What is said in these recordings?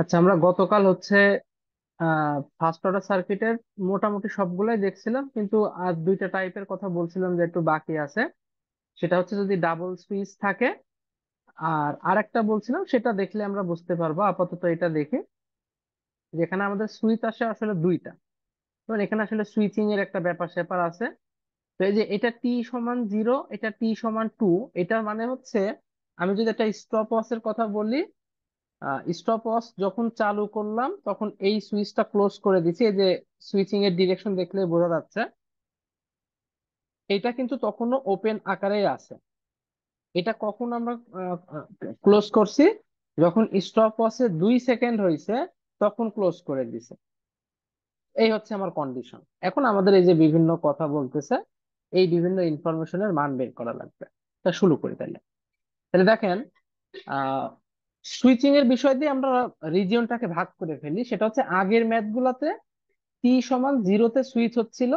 আচ্ছা আমরা গতকাল হচ্ছে আহ ফার্স্ট অর্ডার সার্কিটের মোটামুটি সবগুলাই দেখছিলাম কিন্তু আর দুইটা টাইপের কথা বলছিলাম যে একটু বাকি আছে সেটা হচ্ছে যদি ডাবল সুইচ থাকে আর আরেকটা বলছিলাম সেটা দেখলে আমরা বুঝতে পারবো আপাতত এটা দেখে যেখানে আমাদের সুইচ আসে আসলে দুইটা কারণ এখানে আসলে সুইচিং এর একটা ব্যাপার স্যাপার আছে তো এই যে এটা টি সমান জিরো এটা টি সমান টু এটা মানে হচ্ছে আমি যদি একটা স্টপ ওয়াচের কথা বলি স্টপ ওয়াচ যখন চালু করলাম তখন এই সুইচটা ক্লোজ করে দিছি এই যে সুইচিং এর ডিরেকশন দেখলে বোঝা যাচ্ছে এটা কিন্তু তখনও ওপেন আকারে আছে এটা কখন আমরা ক্লোজ করছি যখন স্টপ ওয়াচে দুই সেকেন্ড হয়েছে তখন ক্লোজ করে দিছে এই হচ্ছে আমার কন্ডিশন এখন আমাদের এই যে বিভিন্ন কথা বলতেছে এই বিভিন্ন ইনফরমেশনের মান বের করা লাগবে তা শুরু করি তাহলে তাহলে দেখেন আহ সুইচিং এর বিষয় দিয়ে আমরা রিজিয়নটাকে ভাগ করে ফেলি সেটা হচ্ছে আগের ম্যাথ গুলাতে টি সমান জিরোতে সুইচ হচ্ছিল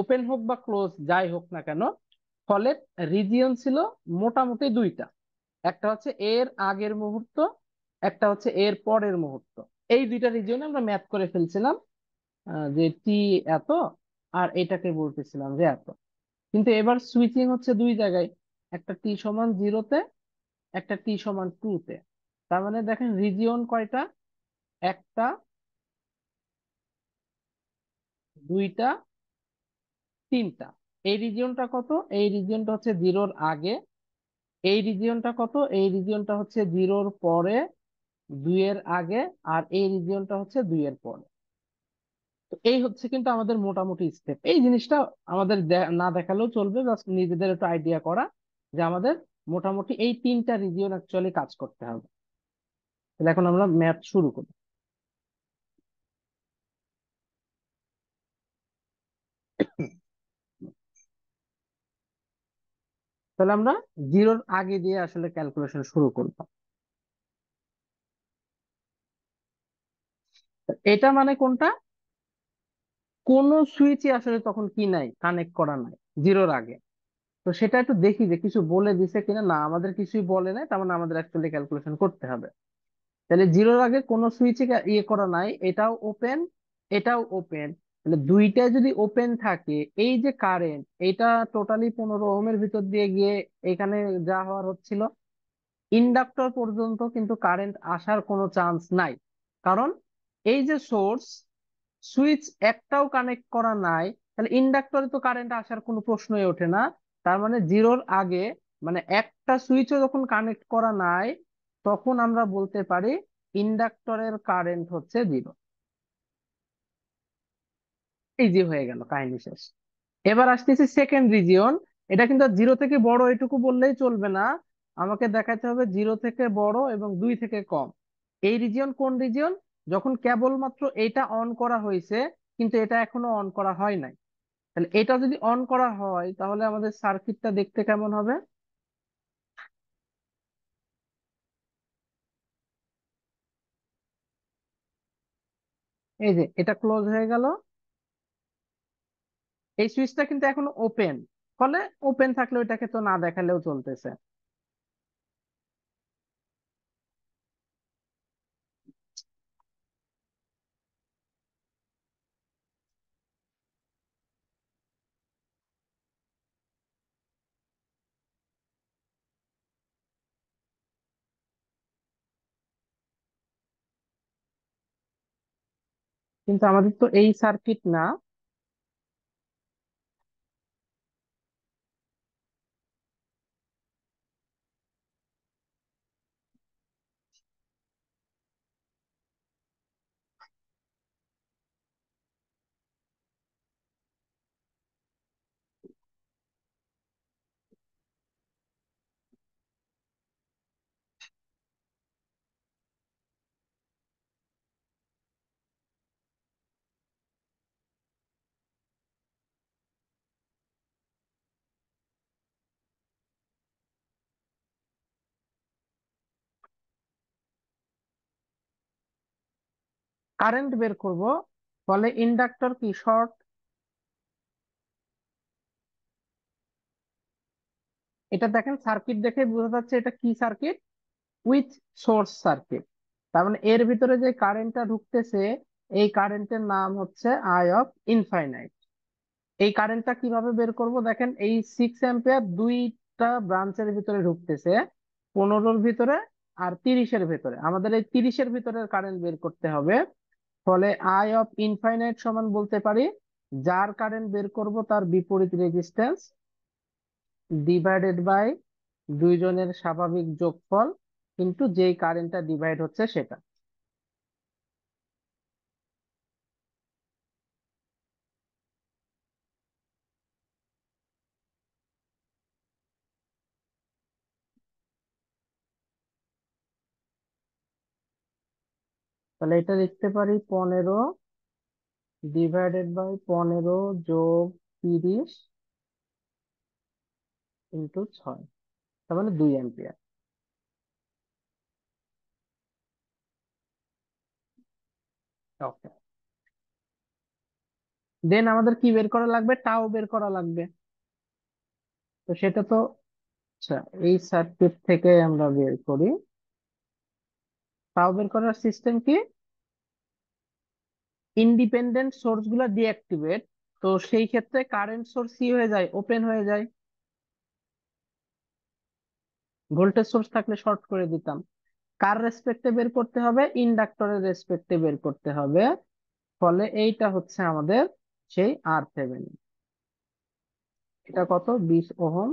ওপেন হোক বা ক্লোজ যাই হোক না কেন ফলে রিজিয়ন ছিল মোটামুটি দুইটা একটা হচ্ছে এর আগের মুহূর্ত একটা হচ্ছে এর পরের মুহূর্ত এই দুইটা রিজিয়নে আমরা ম্যাথ করে ফেলছিলাম যে টি এত আর এটাকে বলতেছিলাম যে এত কিন্তু এবার সুইচিং হচ্ছে দুই জায়গায় একটা টি সমান জিরোতে একটা টি সমান টুতে তার মানে দেখেন রিজিয়ন কয়টা একটা দুইটা তিনটা এই রিজিয়নটা কত এই রিজিয়নটা হচ্ছে জিরোর আগে এই রিজিয়নটা কত এই রিজিয়নটা হচ্ছে জিরোর পরে দুইয়ের আগে আর এই রিজিয়নটা হচ্ছে দুইয়ের পরে তো এই হচ্ছে কিন্তু আমাদের মোটামুটি স্টেপ এই জিনিসটা আমাদের না দেখালেও চলবে জাস্ট নিজেদের একটু আইডিয়া করা যে আমাদের মোটামুটি এই তিনটা রিজিয়ন অ্যাকচুয়ালি কাজ করতে হবে তাহলে এখন আমরা ম্যাথ শুরু করি তাহলে আমরা জিরোর আগে দিয়ে আসলে ক্যালকুলেশন শুরু করব এটা মানে কোনটা কোন সুইচই আসলে তখন কি নাই কানেক্ট করা নাই জিরোর আগে তো সেটা একটু দেখি যে কিছু বলে দিছে কিনা না আমাদের কিছুই বলে নাই তার মানে আমাদের অ্যাকচুয়ালি ক্যালকুলেশন করতে হবে তাহলে জিরোর আগে কোনো সুইচে ইয়ে করা নাই এটাও ওপেন এটাও ওপেন তাহলে দুইটা যদি ওপেন থাকে এই যে কারেন্ট এটা টোটালি পনেরো ওহমের ভিতর দিয়ে গিয়ে এখানে যা হওয়ার হচ্ছিল ইন্ডাক্টর পর্যন্ত কিন্তু কারেন্ট আসার কোনো চান্স নাই কারণ এই যে সোর্স সুইচ একটাও কানেক্ট করা নাই তাহলে ইন্ডাক্টরে তো কারেন্ট আসার কোনো প্রশ্নই ওঠে না তার মানে জিরোর আগে মানে একটা সুইচও যখন কানেক্ট করা নাই তখন আমরা বলতে পারি ইন্ডাক্টরের কারেন্ট হচ্ছে জিরো ইজি হয়ে গেল কাহিনী শেষ এবার আসতেছি সেকেন্ড রিজিয়ন এটা কিন্তু জিরো থেকে বড় এটুকু বললেই চলবে না আমাকে দেখাতে হবে জিরো থেকে বড় এবং দুই থেকে কম এই রিজিয়ন কোন রিজিয়ন যখন কেবলমাত্র এটা অন করা হয়েছে কিন্তু এটা এখনো অন করা হয় নাই তাহলে এটা যদি অন করা হয় তাহলে আমাদের সার্কিটটা দেখতে কেমন হবে এই যে এটা ক্লোজ হয়ে গেল এই সুইচটা কিন্তু এখন ওপেন ফলে ওপেন থাকলে ওইটাকে তো না দেখালেও চলতেছে কিন্তু আমাদের তো এই সার্কিট না কারেন্ট বের করব ফলে ইন্ডাক্টর কি শর্ট এটা দেখেন সার্কিট দেখে বোঝা যাচ্ছে এটা কি সার্কিট উইথ সোর্স সার্কিট তার মানে এর ভিতরে যে কারেন্টটা ঢুকতেছে এই কারেন্টের নাম হচ্ছে আই অফ ইনফাইনাইট এই কারেন্টটা কিভাবে বের করব দেখেন এই সিক্স অ্যাম্পিয়ার দুইটা ব্রাঞ্চের ভিতরে ঢুকতেছে পনেরোর ভিতরে আর তিরিশের ভিতরে আমাদের এই তিরিশের ভিতরে কারেন্ট বের করতে হবে ফলে আই অফ ইনফাইনাইট সমান বলতে পারি যার কারেন্ট বের করব তার বিপরীত রেজিস্ট্যান্স ডিভাইডেড বাই দুইজনের স্বাভাবিক যোগফল কিন্তু যেই কারেন্টটা ডিভাইড হচ্ছে সেটা তাহলে এটা লিখতে পারি পনেরো ডিভাইডেড বাই পনেরো যোগ তিরিশ ইন্টু ছয় তার মানে দুই অ্যাম্পিয়ার ওকে দেন আমাদের কি বের করা লাগবে টাও বের করা লাগবে তো সেটা তো আচ্ছা এই সার্কিট থেকে আমরা বের করি তাও বের করার সিস্টেম কি ইন্ডিপেন্ডেন্ট সোর্স গুলা ডিঅ্যাক্টিভেট তো সেই ক্ষেত্রে কারেন্ট সোর্স কি হয়ে যায় ওপেন হয়ে যায় ভোল্টেজ সোর্স থাকলে শর্ট করে দিতাম কার রেসপেক্টে বের করতে হবে ইন্ডাক্টরের রেসপেক্টে বের করতে হবে ফলে এইটা হচ্ছে আমাদের সেই আর সেভেন এটা কত বিশ ওহম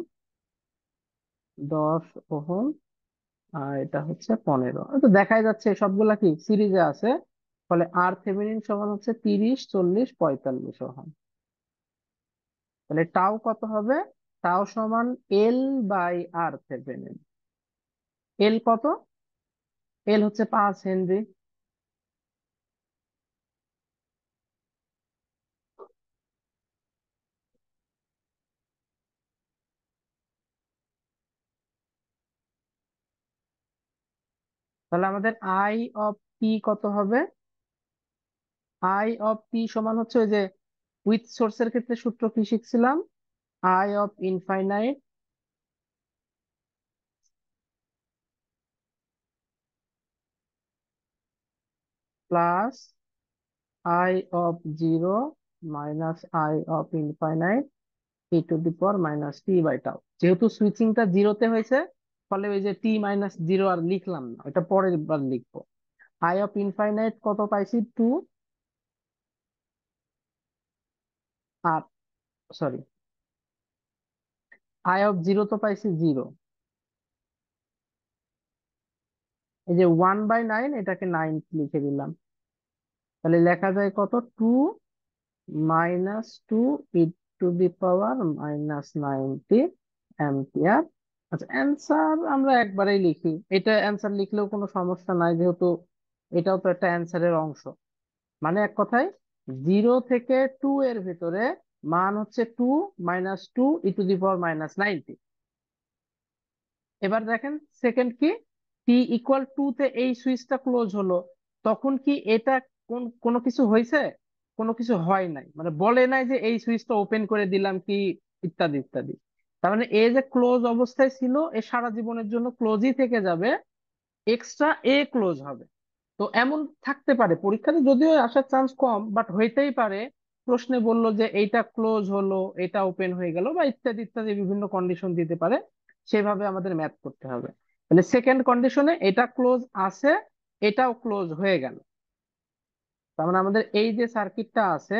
দশ ওহম আর এটা হচ্ছে পনেরো তো দেখাই যাচ্ছে সবগুলা কি সিরিজে আছে ফলে আর থেভেনিন সমান হচ্ছে তিরিশ চল্লিশ পঁয়তাল্লিশ ওহম তাহলে টাও কত হবে টাও সমান এল বাই আর থেভেনিন এল কত এল হচ্ছে পাঁচ হেনরি তাহলে আমাদের আই অফ টি কত হবে আই অফ পি সমান হচ্ছে ওই যে উইথ সোর্সের ক্ষেত্রে সূত্র কি শিখছিলাম I of infinite plus I of zero minus I of infinite E to the power minus T by tau যেহেতু সুইচিংটা জিরোতে হয়েছে ফলে ওই যে টি মাইনাস জিরো আর লিখলাম না ওটা পরের বার লিখবো আই অফ ইনফাইনাইট কত পাইছি two R sorry I of zero তো পাইছি জিরো এই যে ওয়ান বাই নাইন এটাকে নাইন লিখে দিলাম তাহলে লেখা যায় কত two minus two E to the power minus ninety ampere আচ্ছা অ্যান্সার আমরা একবারেই লিখি এটা অ্যান্সার লিখলেও কোনো সমস্যা নাই যেহেতু এটাও তো একটা অ্যান্সারের অংশ মানে এক কথায় জিরো থেকে টু এর ভিতরে মান হচ্ছে two minus two E to the power minus ninety এবার দেখেন সেকেন্ড কি টি ইকুয়াল টু তে এই সুইচটা ক্লোজ হলো তখন কি এটা কোন কোনো কিছু হয়েছে কোনো কিছু হয় নাই মানে বলে নাই যে এই সুইচটা ওপেন করে দিলাম কি ইত্যাদি ইত্যাদি তার মানে এ যে ক্লোজ অবস্থায় ছিল এ সারা জীবনের জন্য ক্লোজই থেকে যাবে এক্সট্রা এ ক্লোজ হবে তো এমন থাকতে পারে পরীক্ষাতে যদিও আসার চান্স কম বাট হইতেই পারে প্রশ্নে বলল যে এইটা ক্লোজ হলো এটা ওপেন হয়ে গেল বা ইত্যাদি ইত্যাদি বিভিন্ন কন্ডিশন দিতে পারে সেভাবে আমাদের ম্যাথ করতে হবে তাহলে সেকেন্ড কন্ডিশনে এটা ক্লোজ আছে এটাও ক্লোজ হয়ে গেল তার মানে আমাদের এই যে সার্কিটটা আছে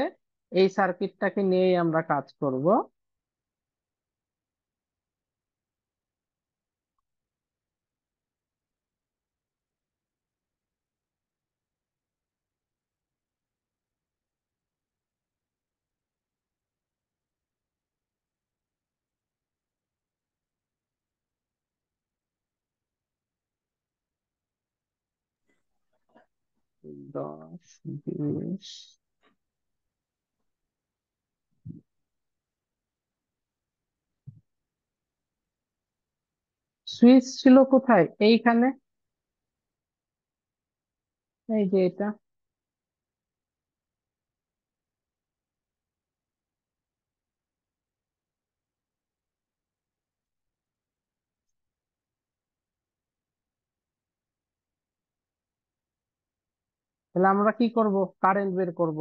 এই সার্কিটটাকে নিয়েই আমরা কাজ করব দশ বিশ সুইচ ছিল কোথায় এইখানে এই যে এটা তাহলে আমরা কি করব কারেন্ট বের করব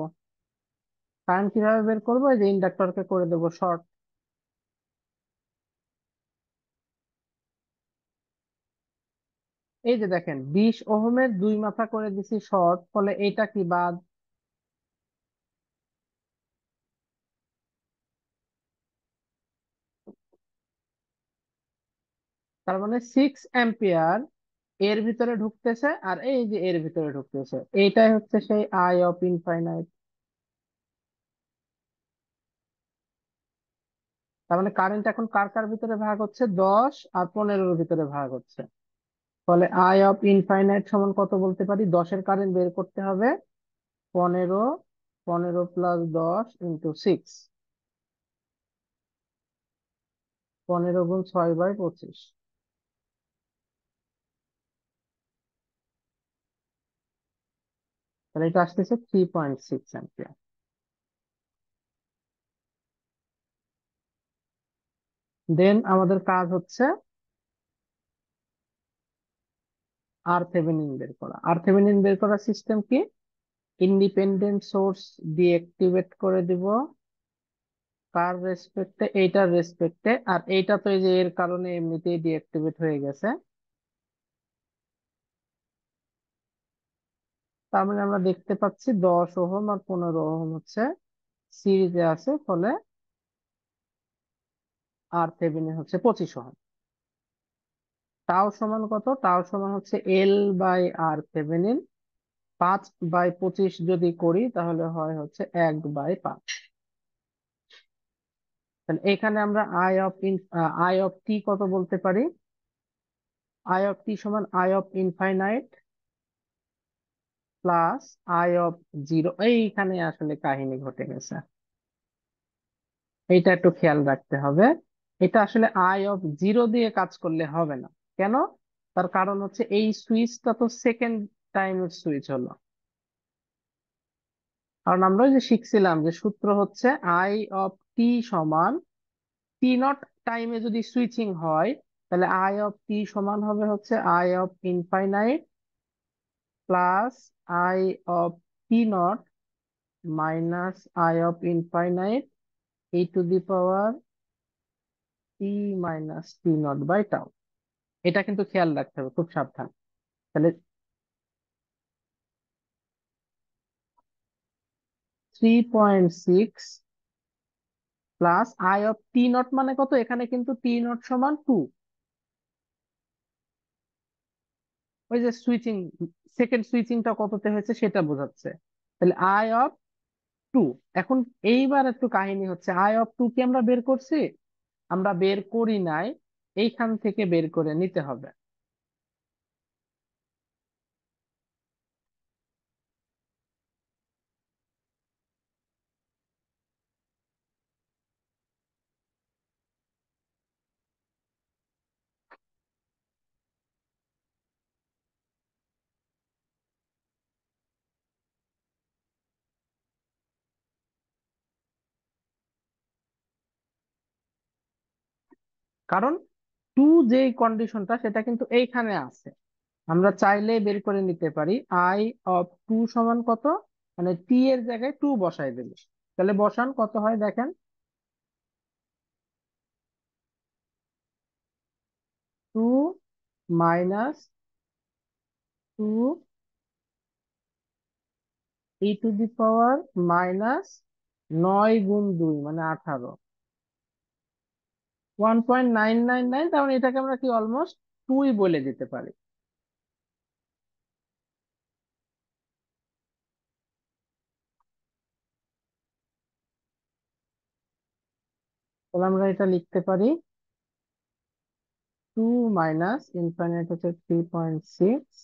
কারেন্ট কিভাবে বের করব এই যে ইন্ডাক্টরকে করে দেব শর্ট এই যে দেখেন বিশ ওহমের দুই মাথা করে দিছি শর্ট ফলে এটা কি বাদ তার মানে সিক্স এম্পিয়ার এর ভিতরে ঢুকতেছে আর এই যে এর ভিতরে ঢুকতেছে এইটাই হচ্ছে সেই আই অফ ইনফাইনাইট তার মানে কারেন্ট এখন কার কার ভিতরে ভাগ হচ্ছে দশ আর পনেরোর ভিতরে ভাগ হচ্ছে ফলে আই অফ ইনফাইনাইট সমান কত বলতে পারি দশের কারেন্ট বের করতে হবে পনেরো পনেরো প্লাস দশ ইন্টু সিক্স পনেরো গুণ ছয় বাই পঁচিশ তাহলে এটা আসতেছে three point six ampere then আমাদের কাজ হচ্ছে আর থেভেনিন বের করা আর থেভেনিন বের করা সিস্টেম কি ইন্ডিপেন্ডেন্ট সোর্স দিয়ে করে দিব কার রেসপেক্টে এইটার রেসপেক্টে আর এইটা তো এই যে এর কারণে এমনিতেই ডিঅ্যাক্টিভেট হয়ে গেছে তার মানে আমরা দেখতে পাচ্ছি দশ ওহম আর পনেরো ওহম হচ্ছে সিরিজে আছে ফলে আর থেভেনিন হচ্ছে পঁচিশ ওহম তাও সমান কত টাও সমান হচ্ছে এল বাই আর থেভেনিন পাঁচ বাই পঁচিশ যদি করি তাহলে হয় হচ্ছে এক বাই পাঁচ তাহলে এখানে আমরা I of in I of T কত বলতে পারি আই অফ টি সমান I of infinite plus I of zero এইখানে আসলে কাহিনী ঘটে গেছে এটা একটু খেয়াল রাখতে হবে এটা আসলে আই অফ জিরো দিয়ে কাজ করলে হবে না কেন তার কারণ হচ্ছে এই সুইচটা তো সেকেন্ড টাইমের সুইচ হলো কারণ আমরা যে শিখছিলাম যে সূত্র হচ্ছে আই অফ টি সমান টি নট টাইমে যদি সুইচিং হয় তাহলে আই অফ টি সমান হবে হচ্ছে I of infinite plus i of p naught minus i of infinite e to the power t minus t naught by tau এটা কিন্তু খেয়াল রাখতে হবে খুব সাবধান তাহলে three point six plus I of T naught মানে কত এখানে কিন্তু টি নট সমান টু ওই যে সুইচিং সেকেন্ড সুইচিংটা কততে হয়েছে সেটা বোঝাচ্ছে তাহলে আই অফ টু এখন এইবার একটু কাহিনী হচ্ছে আই অফ টু কি আমরা বের করছি আমরা বের করি নাই এইখান থেকে বের করে নিতে হবে কারণ টু যে কন্ডিশনটা সেটা কিন্তু এইখানে আছে আমরা চাইলে বের করে নিতে পারি আই অফ টু সমান কত মানে টি এর জায়গায় টু বসাই দিলে তাহলে বসান কত হয় দেখেন two minus two E to the power minus নয় গুণ দুই মানে আঠারো one point nine nine nine তার মানে এটাকে আমরা কি অলমোস্ট টুই বলে দিতে পারি তাহলে আমরা এটা লিখতে পারি টু মাইনাস ইনফাইনাইট হচ্ছে থ্রি পয়েন্ট সিক্স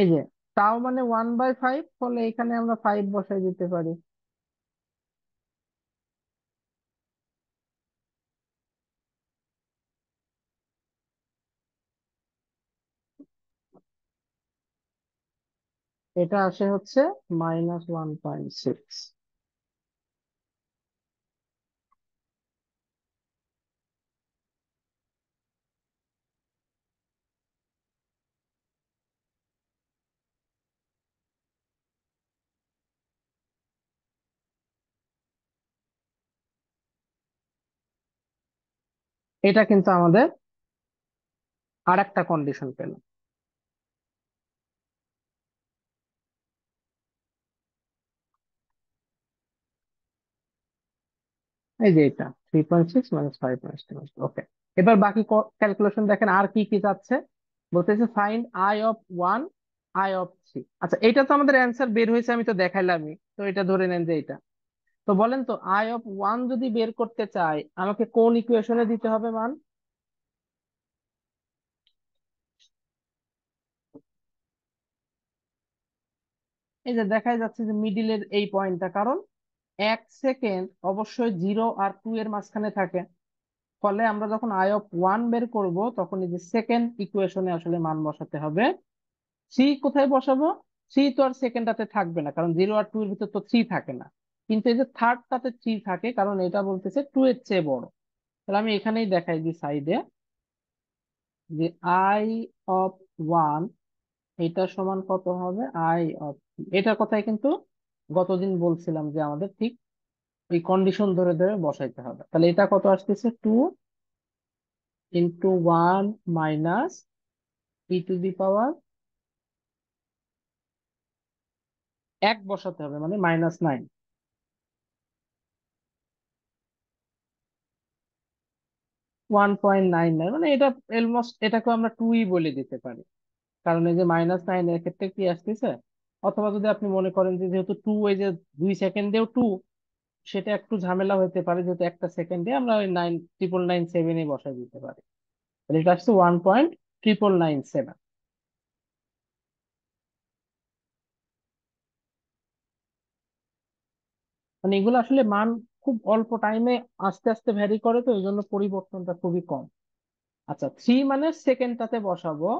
এই যে তাও মানে ওয়ান বাই ফাইভ ফলে এখানে আমরা ফাইভ বসাই দিতে পারি এটা আসে হচ্ছে মাইনাস ওয়ান পয়েন্ট সিক্স এটা কিন্তু আমাদের আর একটা কন্ডিশন পেলাম এই যে এটা three point six minus five minus okay এবার বাকি ক্যালকুলেশন দেখেন আর কি কি যাচ্ছে বলতেছে fine I of one I of three আচ্ছা এটা তো আমাদের অ্যান্সার বের হয়েছে আমি তো দেখাইলামই তো এটা ধরে নেন যে এটা তো বলেন তো আই অফ ওয়ান যদি বের করতে চাই আমাকে কোন ইকুয়েশনে দিতে হবে মান এই যে দেখা যাচ্ছে যে মিডিলের এই পয়েন্টটা কারণ এক সেকেন্ড অবশ্যই জিরো আর টু এর মাঝখানে থাকে ফলে আমরা যখন আই অফ ওয়ান বের করব তখন এই যে সেকেন্ড ইকুয়েশনে আসলে মান বসাতে হবে থ্রি কোথায় বসাবো থ্রি তো আর সেকেন্ডটাতে থাকবে না কারণ জিরো আর টু এর ভিতর তো থ্রি থাকে না কিন্তু এই যে থার্ড তাতে থ্রি থাকে কারণ এটা বলতেছে টু এর চেয়ে বড় তাহলে আমি এখানেই দেখাই দিই সাইডে যে আই অফ ওয়ান এটা সমান কত হবে আই অফ এটার কথাই কিন্তু গতদিন বলছিলাম যে আমাদের ঠিক এই কন্ডিশন ধরে ধরে বসাইতে হবে তাহলে এটা কত আসতেছে two into one minus E to the power এক বসাতে হবে মানে minus nine one point nine nine মানে এটা অলমোস্ট এটাকে আমরা টুই বলে দিতে পারি কারণ এই যে মাইনাস নাইন এর ক্ষেত্রে কি আসতেছে অথবা যদি আপনি মনে করেন যে যেহেতু টু ওই যে দুই সেকেন্ডেও টু সেটা একটু ঝামেলা হতে পারে যেহেতু একটা সেকেন্ডে আমরা ওই নাইন ট্রিপল নাইন সেভেনে বসাই দিতে পারি তাহলে এটা আসছে one point triple nine seven মানে এগুলো আসলে মান খুব অল্প টাইমে আস্তে আস্তে ভ্যারি করে তো এই জন্য পরিবর্তনটা খুবই কম আচ্ছা থ্রি মানে সেকেন্ডটাতে বসাবো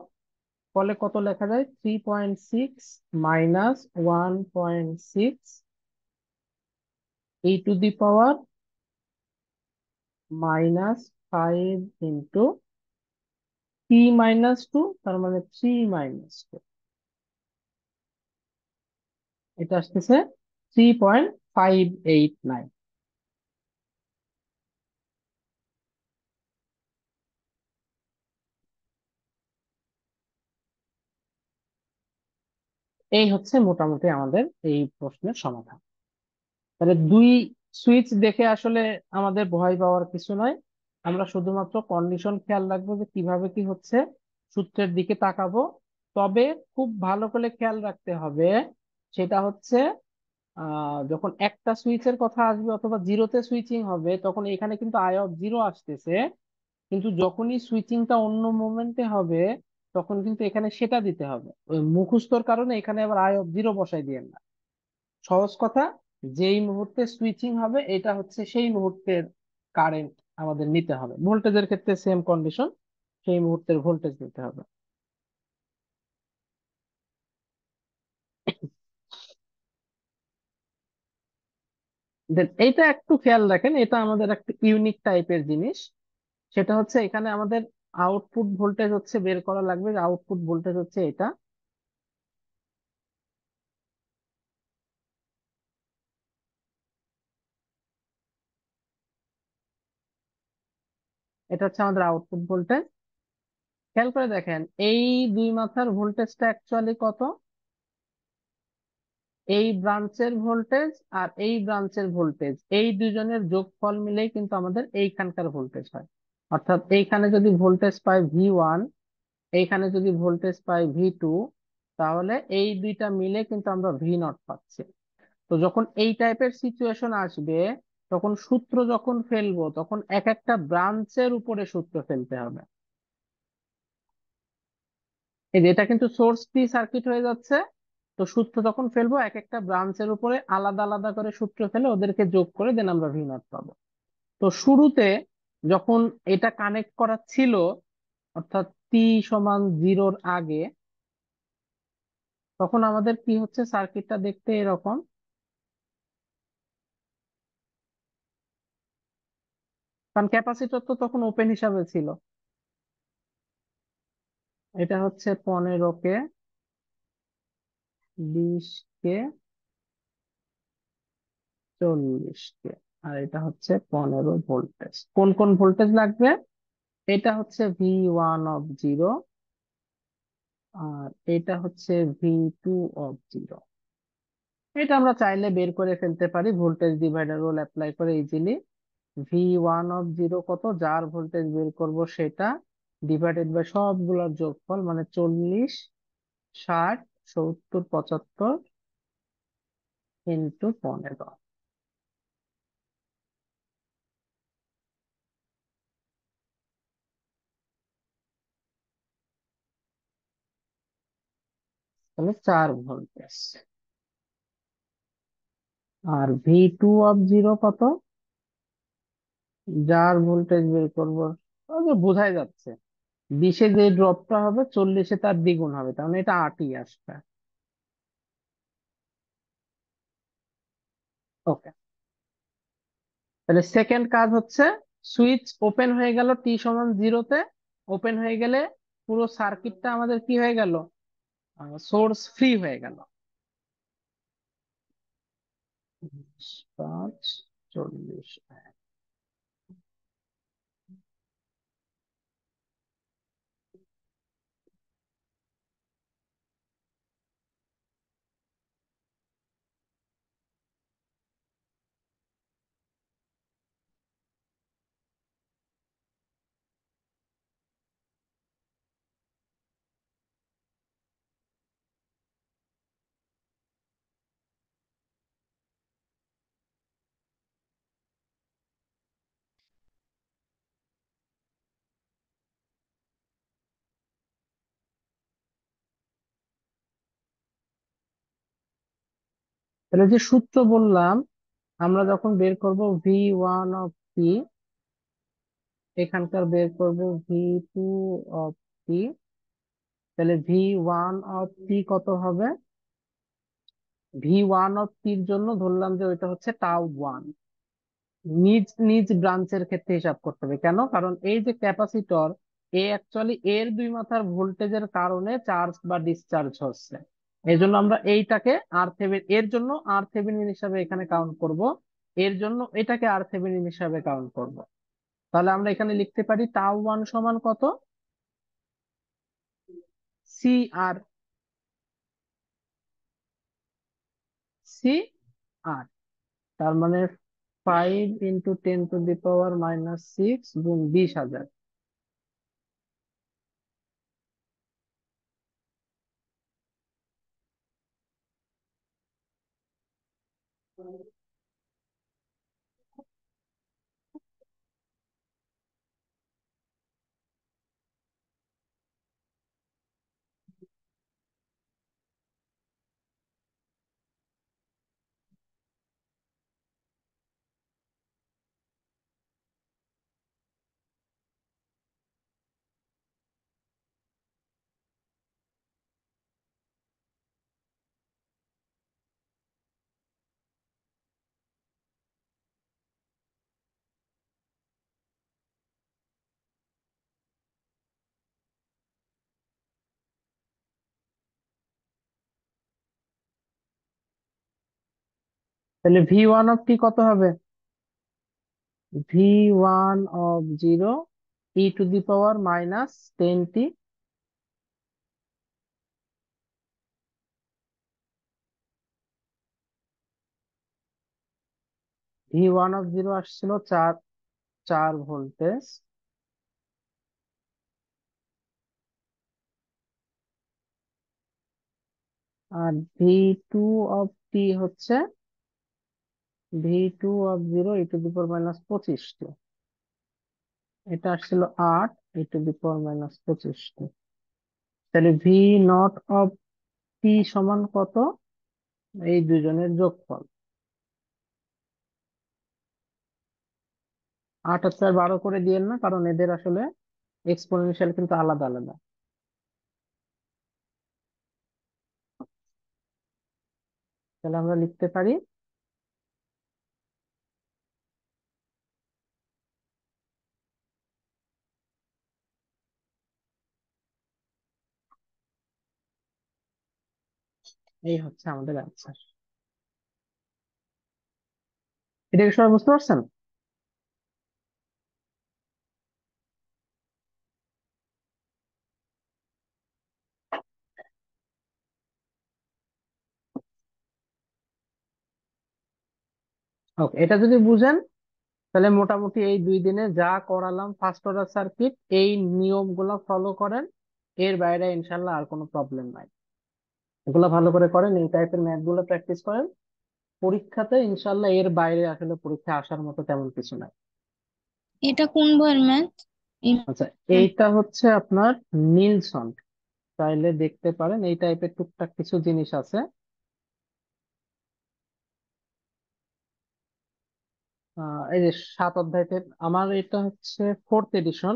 ফলে কত লেখা যায় three point six minus one point six এই to the power minus five into three minus two তার মানে থ্রি মাইনাস টু এটা আসতেছে three point five eight nine এই হচ্ছে মোটামুটি আমাদের এই প্রশ্নের সমাধান তাহলে দুই সুইচ দেখে আসলে আমাদের ভয় পাওয়ার কিছু নয় আমরা শুধুমাত্র কন্ডিশন খেয়াল রাখবো যে কিভাবে কি হচ্ছে সূত্রের দিকে তাকাবো তবে খুব ভালো করে খেয়াল রাখতে হবে সেটা হচ্ছে যখন একটা সুইচের কথা আসবে অথবা জিরোতে সুইচিং হবে তখন এখানে কিন্তু আই অফ জিরো আসতেছে কিন্তু যখনই সুইচিংটা অন্য মোমেন্টে হবে তখন কিন্তু এখানে সেটা দিতে হবে ওই মুখস্থর কারণে এখানে আবার আই অফ জিরো বসাই দিয়েন না সহজ কথা যেই মুহূর্তে সুইচিং হবে এটা হচ্ছে সেই মুহূর্তের কারেন্ট আমাদের নিতে হবে ভোল্টেজের ক্ষেত্রে সেম কন্ডিশন সেই মুহূর্তের ভোল্টেজ নিতে হবে দেন এটা একটু খেয়াল রাখেন এটা আমাদের একটা ইউনিক টাইপের জিনিস সেটা হচ্ছে এখানে আমাদের আউটপুট ভোল্টেজ হচ্ছে বের করা লাগবে যে আউটপুট ভোল্টেজ হচ্ছে এটা এটা হচ্ছে আমাদের আউটপুট ভোল্টেজ খেয়াল করে দেখেন এই দুই মাথার ভোল্টেজটা অ্যাকচুয়ালি কত এই ব্রাঞ্চের ভোল্টেজ আর এই ব্রাঞ্চের ভোল্টেজ এই দুজনের যোগফল মিলেই কিন্তু আমাদের এইখানকার ভোল্টেজ হয় অর্থাৎ এইখানে যদি ভোল্টেজ পাই ভি ওয়ান এইখানে যদি ভোল্টেজ পাই ভি টু তাহলে এই দুইটা মিলে কিন্তু আমরা ভি নট পাচ্ছি তো যখন এই টাইপের সিচুয়েশন আসবে তখন সূত্র যখন ফেলবো তখন এক একটা ব্রাঞ্চের উপরে সূত্র ফেলতে হবে এই যে এটা কিন্তু সোর্স ফ্রি সার্কিট হয়ে যাচ্ছে তো সূত্র যখন ফেলবো এক একটা ব্রাঞ্চের উপরে আলাদা আলাদা করে সূত্র ফেলে ওদেরকে যোগ করে দেন আমরা ভি নট পাবো তো শুরুতে যখন এটা কানেক্ট করা ছিল অর্থাৎ টি সমান জিরোর আগে তখন আমাদের কি হচ্ছে সার্কিটটা দেখতে এরকম কারণ ক্যাপাসিটর তো তখন ওপেন হিসাবে ছিল এটা হচ্ছে পনেরো কে বিশ কে চল্লিশ কে আর এটা হচ্ছে পনেরো ভোল্টেজ কোন কোন ভোল্টেজ লাগবে এটা হচ্ছে ভি ওয়ান অফ জিরো আর এটা হচ্ছে ভি টু অফ জিরো এটা আমরা চাইলে বের করে ফেলতে পারি ভোল্টেজ ডিভাইডার রুল অ্যাপ্লাই করে easily V one of zero কত যার ভোল্টেজ বের করব সেটা ডিভাইডেড বাই সবগুলোর যোগফল মানে চল্লিশ ষাট সত্তর পঁচাত্তর ইন্টু পনেরো তাহলে চার ভোল্ট গ্যাস আর ভি টু অফ জিরো কত যার ভোল্টেজ বের করবো বোঝাই যাচ্ছে বিশে যে ড্রপটা হবে চল্লিশে তার দ্বিগুণ হবে তাহলে মানে এটা আটই আসবে ওকে তাহলে সেকেন্ড কাজ হচ্ছে সুইচ ওপেন হয়ে গেল টি সমান জিরোতে ওপেন হয়ে গেলে পুরো সার্কিটটা আমাদের কি হয়ে গেল সোর্স ফ্রি হয়ে গেল পাঁচ চল্লিশ তাহলে যে সূত্র বললাম আমরা যখন বের করব ভি ওয়ান অফ পি এখানকার বের করব ভি টু অফ পি তাহলে ভি ওয়ান অফ পি কত হবে ভি ওয়ান অফ পির জন্য ধরলাম যে ওইটা হচ্ছে টাউ ওয়ান নিজ নিজ ব্রাঞ্চের ক্ষেত্রে হিসাব করতে হবে কেন কারণ এই যে ক্যাপাসিটর এ অ্যাকচুয়ালি এর দুই মাথার ভোল্টেজের কারণে চার্জ বা ডিসচার্জ হচ্ছে এই জন্য আমরা এইটাকে আর থেভেন এর জন্য আর থেভেনিন হিসাবে এখানে কাউন্ট করব এর জন্য এটাকে আর থেভেনিন হিসাবে কাউন্ট করব তাহলে আমরা এখানে লিখতে পারি টাউ ওয়ান সমান কত সি আর সি আর তার মানে five into ten to the power minus six গুণ বিশ হাজার তাহলে ভি ওয়ান অফ টি কত হবে V one of zero E to the power minus ten T V one of zero আসছিল চার চার ভোল্টেজ আর ভি টু অফ টি হচ্ছে V two of zero E to the power minus পঁচিশটি এটা আসছিল আট ই টু দি পাওয়ার মাইনাস পঁচিশটি তাহলে ভি নট অফ টি সমান কত এই দুজনের যোগফল আট আর চার বারো করে দিয়েন না কারণ এদের আসলে এক্সপোনেনশিয়াল কিন্তু আলাদা আলাদা তাহলে আমরা লিখতে পারি এই হচ্ছে আমাদের অ্যান্সার এটা সবাই বুঝতে পারছেন ওকে এটা যদি বুঝেন তাহলে মোটামুটি এই দুই দিনে যা করালাম ফার্স্ট অর্ডার সার্কিট এই নিয়মগুলো ফলো করেন এর বাইরে ইনশাল্লাহ আর কোনো প্রবলেম নাই এগুলো ভালো করে করেন এই টাইপের ম্যাথ গুলো প্র্যাকটিস করেন পরীক্ষাতে ইনশাল্লাহ এর বাইরে আসলে পরীক্ষা আসার মতো তেমন কিছু নাই এটা কোন বইয়ের ম্যাথ আচ্ছা এইটা হচ্ছে আপনার নীলসন চাইলে দেখতে পারেন এই টাইপের টুকটাক কিছু জিনিস আছে এই যে সাত অধ্যায়ের আমার এটা হচ্ছে ফোর্থ এডিশন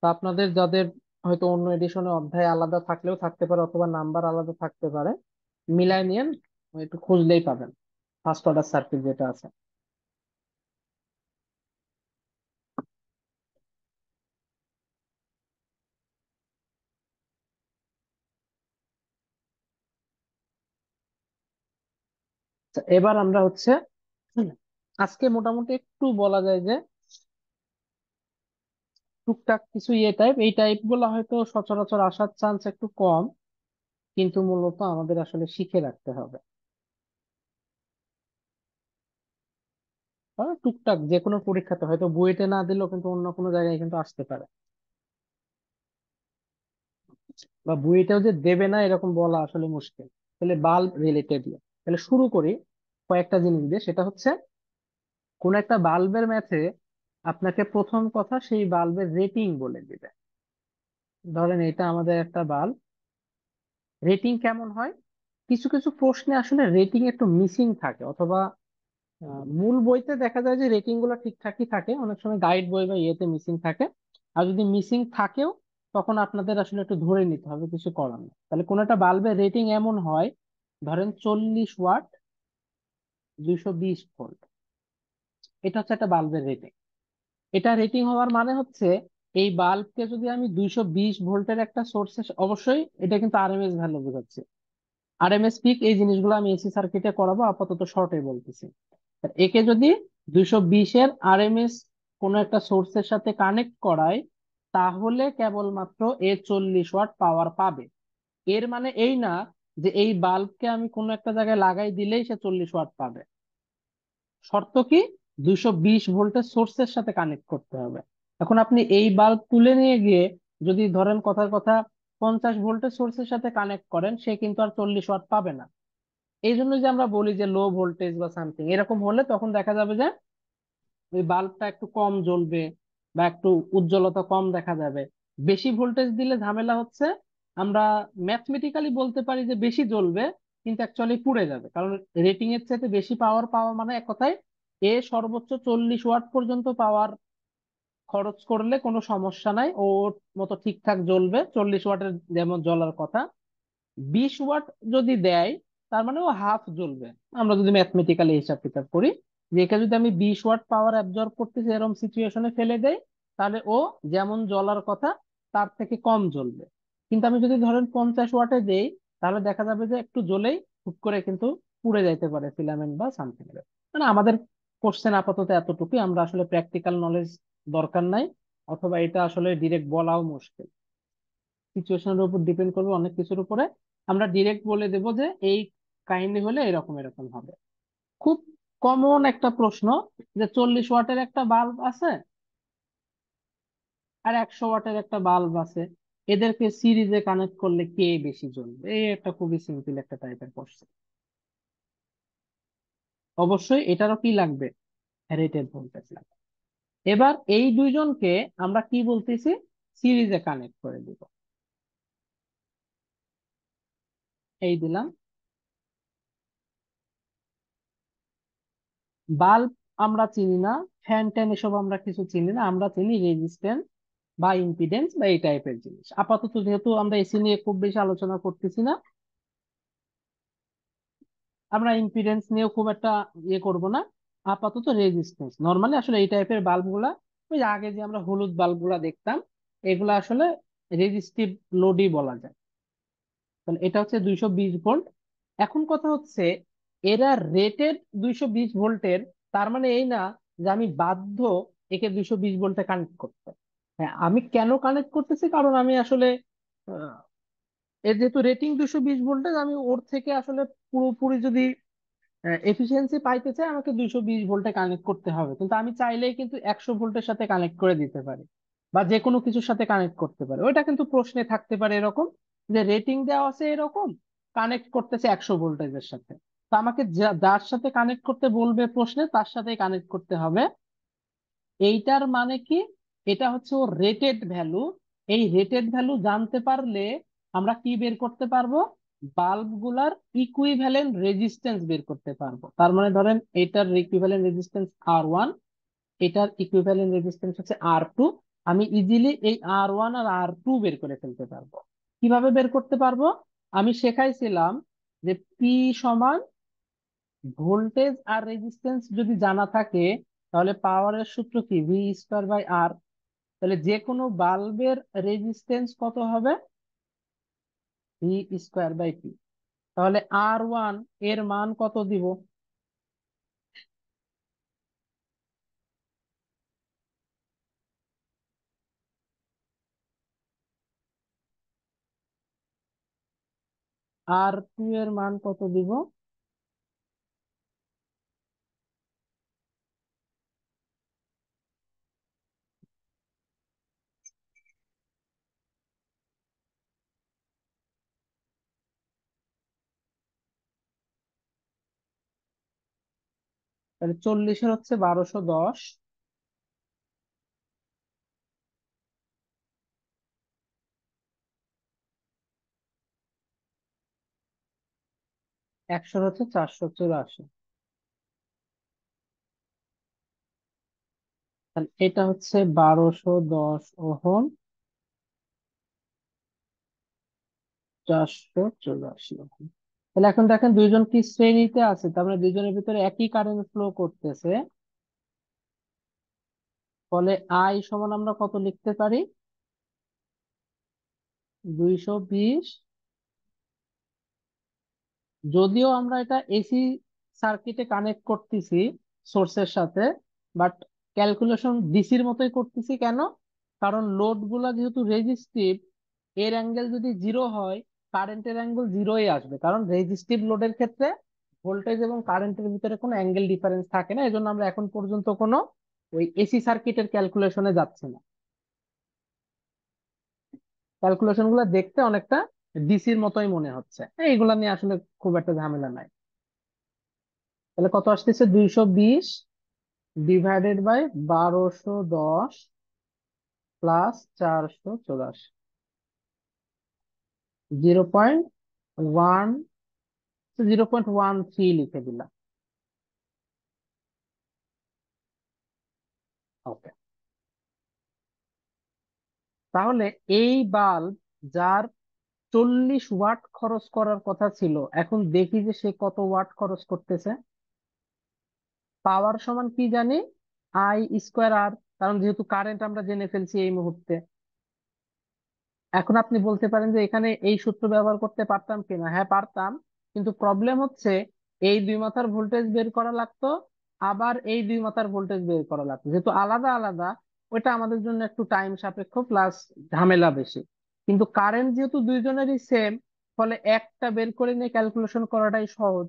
তা আপনাদের যাদের হয়তো অন্য এডিশনে অধ্যায় আলাদা থাকলেও থাকতে পারে অথবা নাম্বার আলাদা থাকতে পারে মিলাই নিয়েন একটু খুঁজলেই পাবেন ফার্স্ট অর্ডার সার্কিট যেটা আছে আচ্ছা, এবার আমরা হচ্ছে আজকে মোটামুটি একটু বলা যায় যে টুকটাক কিছু ইয়ে টাইপ এই টাইপ গুলা হয়তো সচরাচর আসার চান্স একটু কম কিন্তু মূলত আমাদের আসলে শিখে রাখতে হবে টুকটাক যে কোনো পরীক্ষাতে হয়তো বুয়েটে না দিলেও কিন্তু অন্য কোনো জায়গায় কিন্তু আসতে পারে বা বুয়েটেও যে দেবে না এরকম বলা আসলে মুশকিল তাহলে বাল্ব রিলেটেড ইয়ে। তাহলে শুরু করি কয়েকটা জিনিস দিয়ে সেটা হচ্ছে কোন একটা বাল্বের ম্যাথে আপনাকে প্রথম কথা সেই বাল্বের রেটিং বলে দিবে ধরেন এটা আমাদের একটা বাল্ব রেটিং কেমন হয় কিছু কিছু প্রশ্নে আসলে রেটিং একটু মিসিং থাকে অথবা মূল বইতে দেখা যায় যে রেটিং গুলো ঠিকঠাকই থাকে অনেক সময় গাইড বই বা ইয়েতে মিসিং থাকে আর যদি মিসিং থাকেও তখন আপনাদের আসলে একটু ধরে নিতে হবে কিছু করার নেই তাহলে কোন একটা বাল্বের রেটিং এমন হয় ধরেন চল্লিশ ওয়াট দুইশো বিশ ভোল্ট এটা হচ্ছে একটা বাল্বের রেটিং এটা রেটিং হওয়ার মানে হচ্ছে এই বাল্বকে যদি আমি দুইশো বিশ ভোল্টের একটা সোর্সে অবশ্যই এটা কিন্তু আরএমএস ভ্যালু বোঝাচ্ছে আরএমএস পিক এই জিনিসগুলো আমি এসি সার্কিটে করাবো আপাতত শর্টে বলতেছি একে যদি দুইশো বিশের আরএমএস কোনো একটা সোর্সের সাথে কানেক্ট করায় তাহলে কেবলমাত্র এ চল্লিশ ওয়াট পাওয়ার পাবে এর মানে এই না যে এই বাল্বকে আমি কোনো একটা জায়গায় লাগাই দিলেই সে চল্লিশ ওয়াট পাবে শর্ত কি দুশো বিশ ভোল্টের সোর্সের সাথে কানেক্ট করতে হবে এখন আপনি এই বাল্ব তুলে নিয়ে গিয়ে যদি ধরেন কথার কথা পঞ্চাশ ভোল্টের সোর্সের সাথে কানেক্ট করেন সে কিন্তু আর চল্লিশ ওয়াট পাবে না এই জন্য যে আমরা বলি যে লো ভোল্টেজ বা সামথিং এরকম হলে তখন দেখা যাবে যে ওই বাল্বটা একটু কম জ্বলবে বা একটু উজ্জ্বলতা কম দেখা যাবে বেশি ভোল্টেজ দিলে ঝামেলা হচ্ছে আমরা ম্যাথমেটিক্যালি বলতে পারি যে বেশি জ্বলবে কিন্তু অ্যাকচুয়ালি পুড়ে যাবে কারণ রেটিং এর চাইতে বেশি পাওয়ার পাওয়া মানে এক কথায় এ সর্বোচ্চ চল্লিশ ওয়াট পর্যন্ত পাওয়ার খরচ করলে কোনো সমস্যা নাই ওর মতো ঠিকঠাক জ্বলবে চল্লিশ ওয়াটের যেমন জ্বলার কথা বিশ ওয়াট যদি দেয় তার মানে ও হাফ জ্বলবে আমরা যদি ম্যাথমেটিক্যালি হিসাব কিতাব করি যে একে যদি আমি বিশ ওয়াট পাওয়ার অ্যাবজর্ব করতেছি এরকম সিচুয়েশনে ফেলে দেয় তাহলে ও যেমন জ্বলার কথা তার থেকে কম জ্বলবে কিন্তু আমি যদি ধরেন পঞ্চাশ ওয়াটে দেই তাহলে দেখা যাবে যে একটু জ্বলেই হুট করে কিন্তু পুড়ে যাইতে পারে ফিলামেন্ট বা সামথিং মানে আমাদের কোশ্চেন আপাতত এতটুকুই আমরা আসলে প্র্যাকটিক্যাল নলেজ দরকার নাই অথবা এটা আসলে ডিরেক্ট বলাও মুশকিল সিচুয়েশনের উপর ডিপেন্ড করবে অনেক কিছুর উপরে আমরা ডিরেক্ট বলে দেব যে এই কাহিনী হলে এরকম এরকম হবে খুব কমন একটা প্রশ্ন যে চল্লিশ ওয়াটের একটা বাল্ব আছে আর একশো ওয়াটের একটা বাল্ব আছে এদেরকে সিরিজে কানেক্ট করলে কে বেশি জ্বলবে এই একটা খুবই সিম্পল একটা টাইপের প্রশ্ন অবশ্যই এটারও কি লাগবে হেরিটেজ ভোল্টেজ লাগবে এবার এই দুইজনকে আমরা কি বলতেছি সিরিজে কানেক্ট করে দিব এই দিলাম বাল্ব আমরা চিনি না ফ্যান ট্যান এসব আমরা কিছু চিনি না আমরা চিনি রেজিস্ট্যান্স বা ইম্পিডেন্স বা এই টাইপের জিনিস আপাতত যেহেতু আমরা এসি নিয়ে খুব বেশি আলোচনা করতেছি না আমরা ইম্পিডেন্স নিয়েও খুব একটা ইয়ে করব না আপাতত রেজিস্টেন্স নর্মালি আসলে এই টাইপের বাল্বগুলা ওই আগে যে আমরা হলুদ বাল্বগুলা দেখতাম এগুলো আসলে রেজিস্টিভ লোডই বলা যায় তাহলে এটা হচ্ছে দুইশো বিশ ভোল্ট এখন কথা হচ্ছে এরা রেটেড দুইশো বিশ ভোল্টের তার মানে এই না যে আমি বাধ্য একে দুইশো বিশ ভোল্টে কানেক্ট করতে হ্যাঁ আমি কেন কানেক্ট করতেছি কারণ আমি আসলে এর যেহেতু রেটিং দুশো বিশ ভোল্টেজ আমি ওর থেকে আসলে পুরোপুরি যদি এফিসিয়েন্সি পাইতে চাই আমাকে দুশো বিশ ভোল্টে কানেক্ট করতে হবে কিন্তু আমি চাইলেই কিন্তু একশো ভোল্টের সাথে কানেক্ট করে দিতে পারি বা যে কোনো কিছুর সাথে কানেক্ট করতে পারে ওইটা কিন্তু প্রশ্নে থাকতে পারে এরকম যে রেটিং দেওয়া আছে এরকম কানেক্ট করতেছে একশো ভোল্টেজের সাথে তো আমাকে যার সাথে কানেক্ট করতে বলবে প্রশ্নে তার সাথে কানেক্ট করতে হবে এইটার মানে কি এটা হচ্ছে ও রেটেড ভ্যালু এই রেটেড ভ্যালু জানতে পারলে আমরা কি বের করতে পারবো বাল্ব গুলার ইকুইভ্যালেন্ট রেজিস্ট্যান্স বের করতে পারবো তার মানে ধরেন এটার ইকুইভ্যালেন্ট রেজিস্ট্যান্স আর ওয়ান এটার ইকুইভ্যালেন্ট রেজিস্ট্যান্স হচ্ছে আর টু আমি ইজিলি এই আর ওয়ান আর আর টু বের করে ফেলতে পারবো কিভাবে বের করতে পারবো আমি শেখাইছিলাম যে পি সমান ভোল্টেজ আর রেজিস্ট্যান্স যদি জানা থাকে তাহলে পাওয়ারের সূত্র কি ভি স্কোয়ার বাই আর তাহলে যে কোনো বাল্বের রেজিস্ট্যান্স কত হবে ভি স্কোয়ার বাই পি তাহলে আর ওয়ান এর মান কত দিব আর টু এর মান কত দিব তাহলে চল্লিশের হচ্ছে বারোশো দশ একশোর হচ্ছে চারশো চুরাশি এটা হচ্ছে বারোশো দশ ওহম চারশো চুরাশি ওহম তাহলে এখন দেখেন দুইজন কি শ্রেণীতে আছে তার মানে দুইজনের ভিতরে একই কারেন্ট ফ্লো করতেছে ফলে আই সমান আমরা কত লিখতে পারি দুইশো বিশ যদিও আমরা এটা এসি সার্কিটে কানেক্ট করতেছি সোর্সের সাথে বাট ক্যালকুলেশন ডিসির মতোই করতেছি কেন কারণ লোড গুলা যেহেতু রেজিস্টিভ এর অ্যাঙ্গেল যদি জিরো হয় কারেন্টের অ্যাঙ্গেল জিরোই আসবে কারণ রেজিস্টিভ লোডের ক্ষেত্রে ভোল্টেজ এবং কারেন্টের ভিতরে কোনো অ্যাঙ্গেল ডিফারেন্স থাকে না এজন্য আমরা এখন পর্যন্ত কোনো ওই এসি সার্কিটের ক্যালকুলেশনে যাচ্ছে না ক্যালকুলেশন গুলো দেখতে অনেকটা ডিসির মতোই মনে হচ্ছে হ্যাঁ, এইগুলো নিয়ে আসলে খুব একটা ঝামেলা নাই তাহলে কত আসতেছে দুইশো বিশ ডিভাইডেড বাই বারোশো দশ প্লাস চারশো চৌরাশি zero point one zero point one three লিখে দিলাম ওকে তাহলে এই বাল্ব যার চল্লিশ ওয়াট খরচ করার কথা ছিল এখন দেখি যে সে কত ওয়াট খরচ করতেছে পাওয়ার সমান কি জানি আই স্কোয়ার আর কারণ যেহেতু কারেন্ট আমরা জেনে ফেলছি এই মুহূর্তে এখন আপনি বলতে পারেন যে এখানে এই সূত্র ব্যবহার করতে পারতাম কিনা হ্যাঁ পারতাম কিন্তু প্রবলেম হচ্ছে এই দুই মাথার ভোল্টেজ বের করা লাগতো আবার এই দুই মাথার ভোল্টেজ বের করা লাগতো যেহেতু আলাদা আলাদা ওটা আমাদের জন্য একটু টাইম সাপেক্ষ প্লাস ঝামেলা বেশি কিন্তু কারেন্ট যেহেতু দুইজনেরই সেম ফলে একটা বের করে নিয়ে ক্যালকুলেশন করাটাই সহজ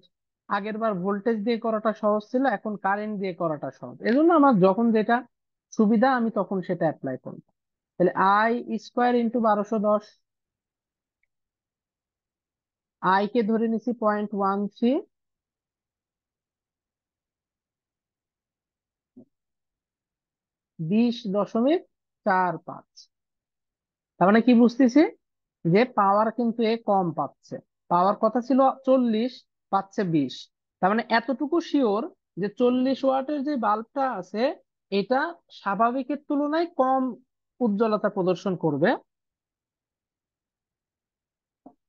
আগের বার ভোল্টেজ দিয়ে করাটা সহজ ছিল এখন কারেন্ট দিয়ে করাটা সহজ এজন্য আমার যখন যেটা সুবিধা আমি তখন সেটা অ্যাপ্লাই করবো তাহলে আই স্কোয়ার ইন্টু বারোশো দশ আই কে ধরে নিছি পয়েন্ট ওয়ান থ্রি বিশ দশমিক চার পাঁচ তার মানে কি বুঝতেছি যে পাওয়ার কিন্তু এ কম পাচ্ছে পাওয়ার কথা ছিল চল্লিশ পাচ্ছে বিশ তার মানে এতটুকু শিওর যে চল্লিশ ওয়াটের যে বাল্বটা আছে এটা স্বাভাবিকের তুলনায় কম উজ্জ্বলতা প্রদর্শন করবে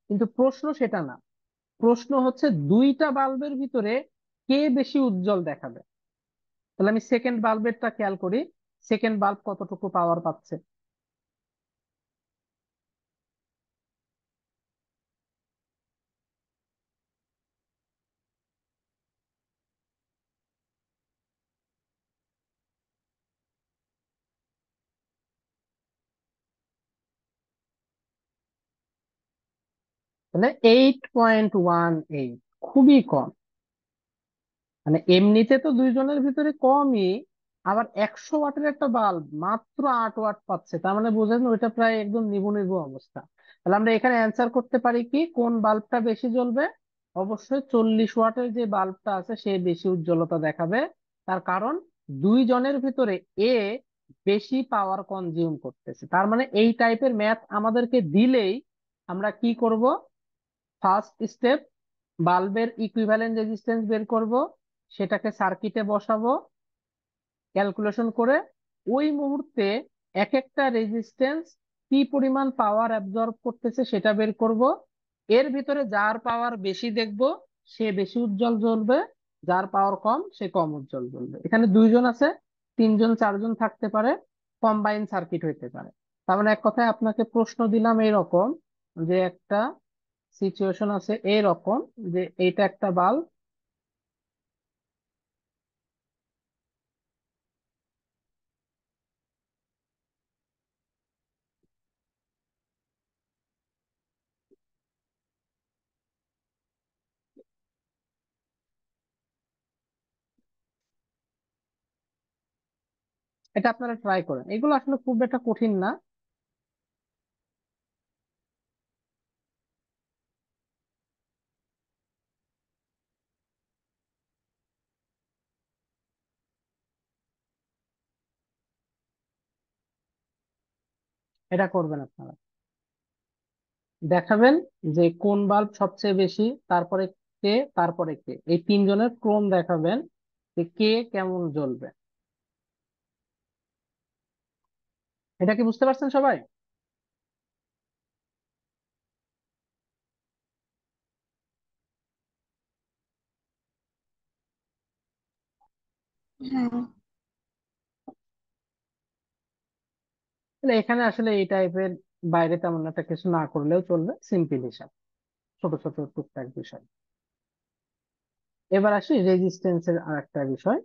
কিন্তু প্রশ্ন সেটা না প্রশ্ন হচ্ছে দুইটা বাল্বের ভিতরে কে বেশি উজ্জ্বল দেখাবে তাহলে আমি সেকেন্ড বাল্বেরটা খেয়াল করি সেকেন্ড বাল্ব কতটুকু পাওয়ার পাচ্ছে মানে এইট পয়েন্ট ওয়ান এইট খুবই কম মানে এমনিতে তো দুইজনের ভিতরে কমই আবার একশো ওয়াটের একটা বাল্ব মাত্র আট ওয়াট পাচ্ছে তার মানে বোঝেন ওইটা প্রায় একদম নিবু নিবু অবস্থা তাহলে আমরা এখানে অ্যান্সার করতে পারি কি কোন বাল্বটা বেশি জ্বলবে অবশ্যই চল্লিশ ওয়াটের যে বাল্বটা আছে সে বেশি উজ্জ্বলতা দেখাবে তার কারণ দুইজনের ভিতরে এ বেশি পাওয়ার কনজিউম করতেছে তার মানে এই টাইপের ম্যাথ আমাদেরকে দিলেই আমরা কি করব ফার্স্ট স্টেপ বাল্বের ইকুইভ্যালেন্ট রেজিস্ট্যান্স বের করব সেটাকে সার্কিটে বসাবো ক্যালকুলেশন করে ওই মুহূর্তে এক একটা রেজিস্ট্যান্স কি পরিমাণ পাওয়ার অ্যাবজর্ব করতেছে সেটা বের করব এর ভিতরে যার পাওয়ার বেশি দেখব সে বেশি উজ্জ্বল জ্বলবে যার পাওয়ার কম সে কম উজ্জ্বল জ্বলবে এখানে দুইজন আছে তিনজন চারজন থাকতে পারে কম্বাইন সার্কিট হইতে পারে তার মানে এক কথায় আপনাকে প্রশ্ন দিলাম এরকম যে একটা সিচুয়েশন আছে এরকম যে এটা একটা বাল এটা আপনারা ট্রাই করেন এগুলো আসলে খুব একটা কঠিন না এটা করবেন আপনারা দেখাবেন যে কোন বাল্ব সবচেয়ে বেশি তারপরে কে তারপরে কে এই তিনজনের ক্রম দেখাবেন যে কে কেমন জ্বলবে এটা কি বুঝতে পারছেন সবাই হ্যাঁ তাহলে এখানে আসলে এই টাইপের বাইরে তেমন একটা কিছু না করলেও চলবে সিম্পল হিসাব ছোট ছোট টুকটাক বিষয় এবার আসি রেজিস্ট্যান্সের আর একটা বিষয়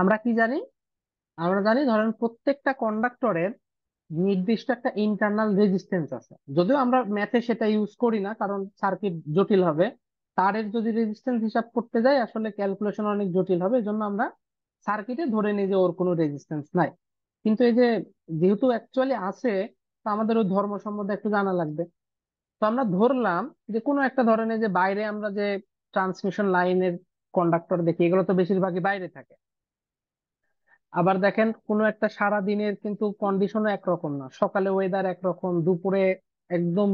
আমরা কি জানি আমরা জানি ধরেন প্রত্যেকটা কন্ডাক্টরের নির্দিষ্ট একটা ইন্টারনাল রেজিস্ট্যান্স আছে যদিও আমরা ম্যাথে সেটা ইউজ করি না কারণ সার্কিট জটিল হবে তারের যদি রেজিস্ট্যান্স হিসাব করতে যাই আসলে ক্যালকুলেশন অনেক জটিল হবে এজন্য আমরা সার্কিটে ধরে নিই যে ওর কোনো রেজিস্ট্যান্স নাই কিন্তু এই যে যেহেতু অ্যাকচুয়ালি আছে তো আমাদের ওই ধর্ম সম্বন্ধে একটু জানা লাগবে তো আমরা ধরলাম যে কোনো একটা ধরনের যে বাইরে আমরা যে ট্রান্সমিশন লাইনের কন্ডাক্টর দেখি এগুলো তো বেশিরভাগই বাইরে থাকে আবার দেখেন কোনো একটা সারা দিনের কিন্তু কন্ডিশনও একরকম না সকালে ওয়েদার একরকম দুপুরে একদম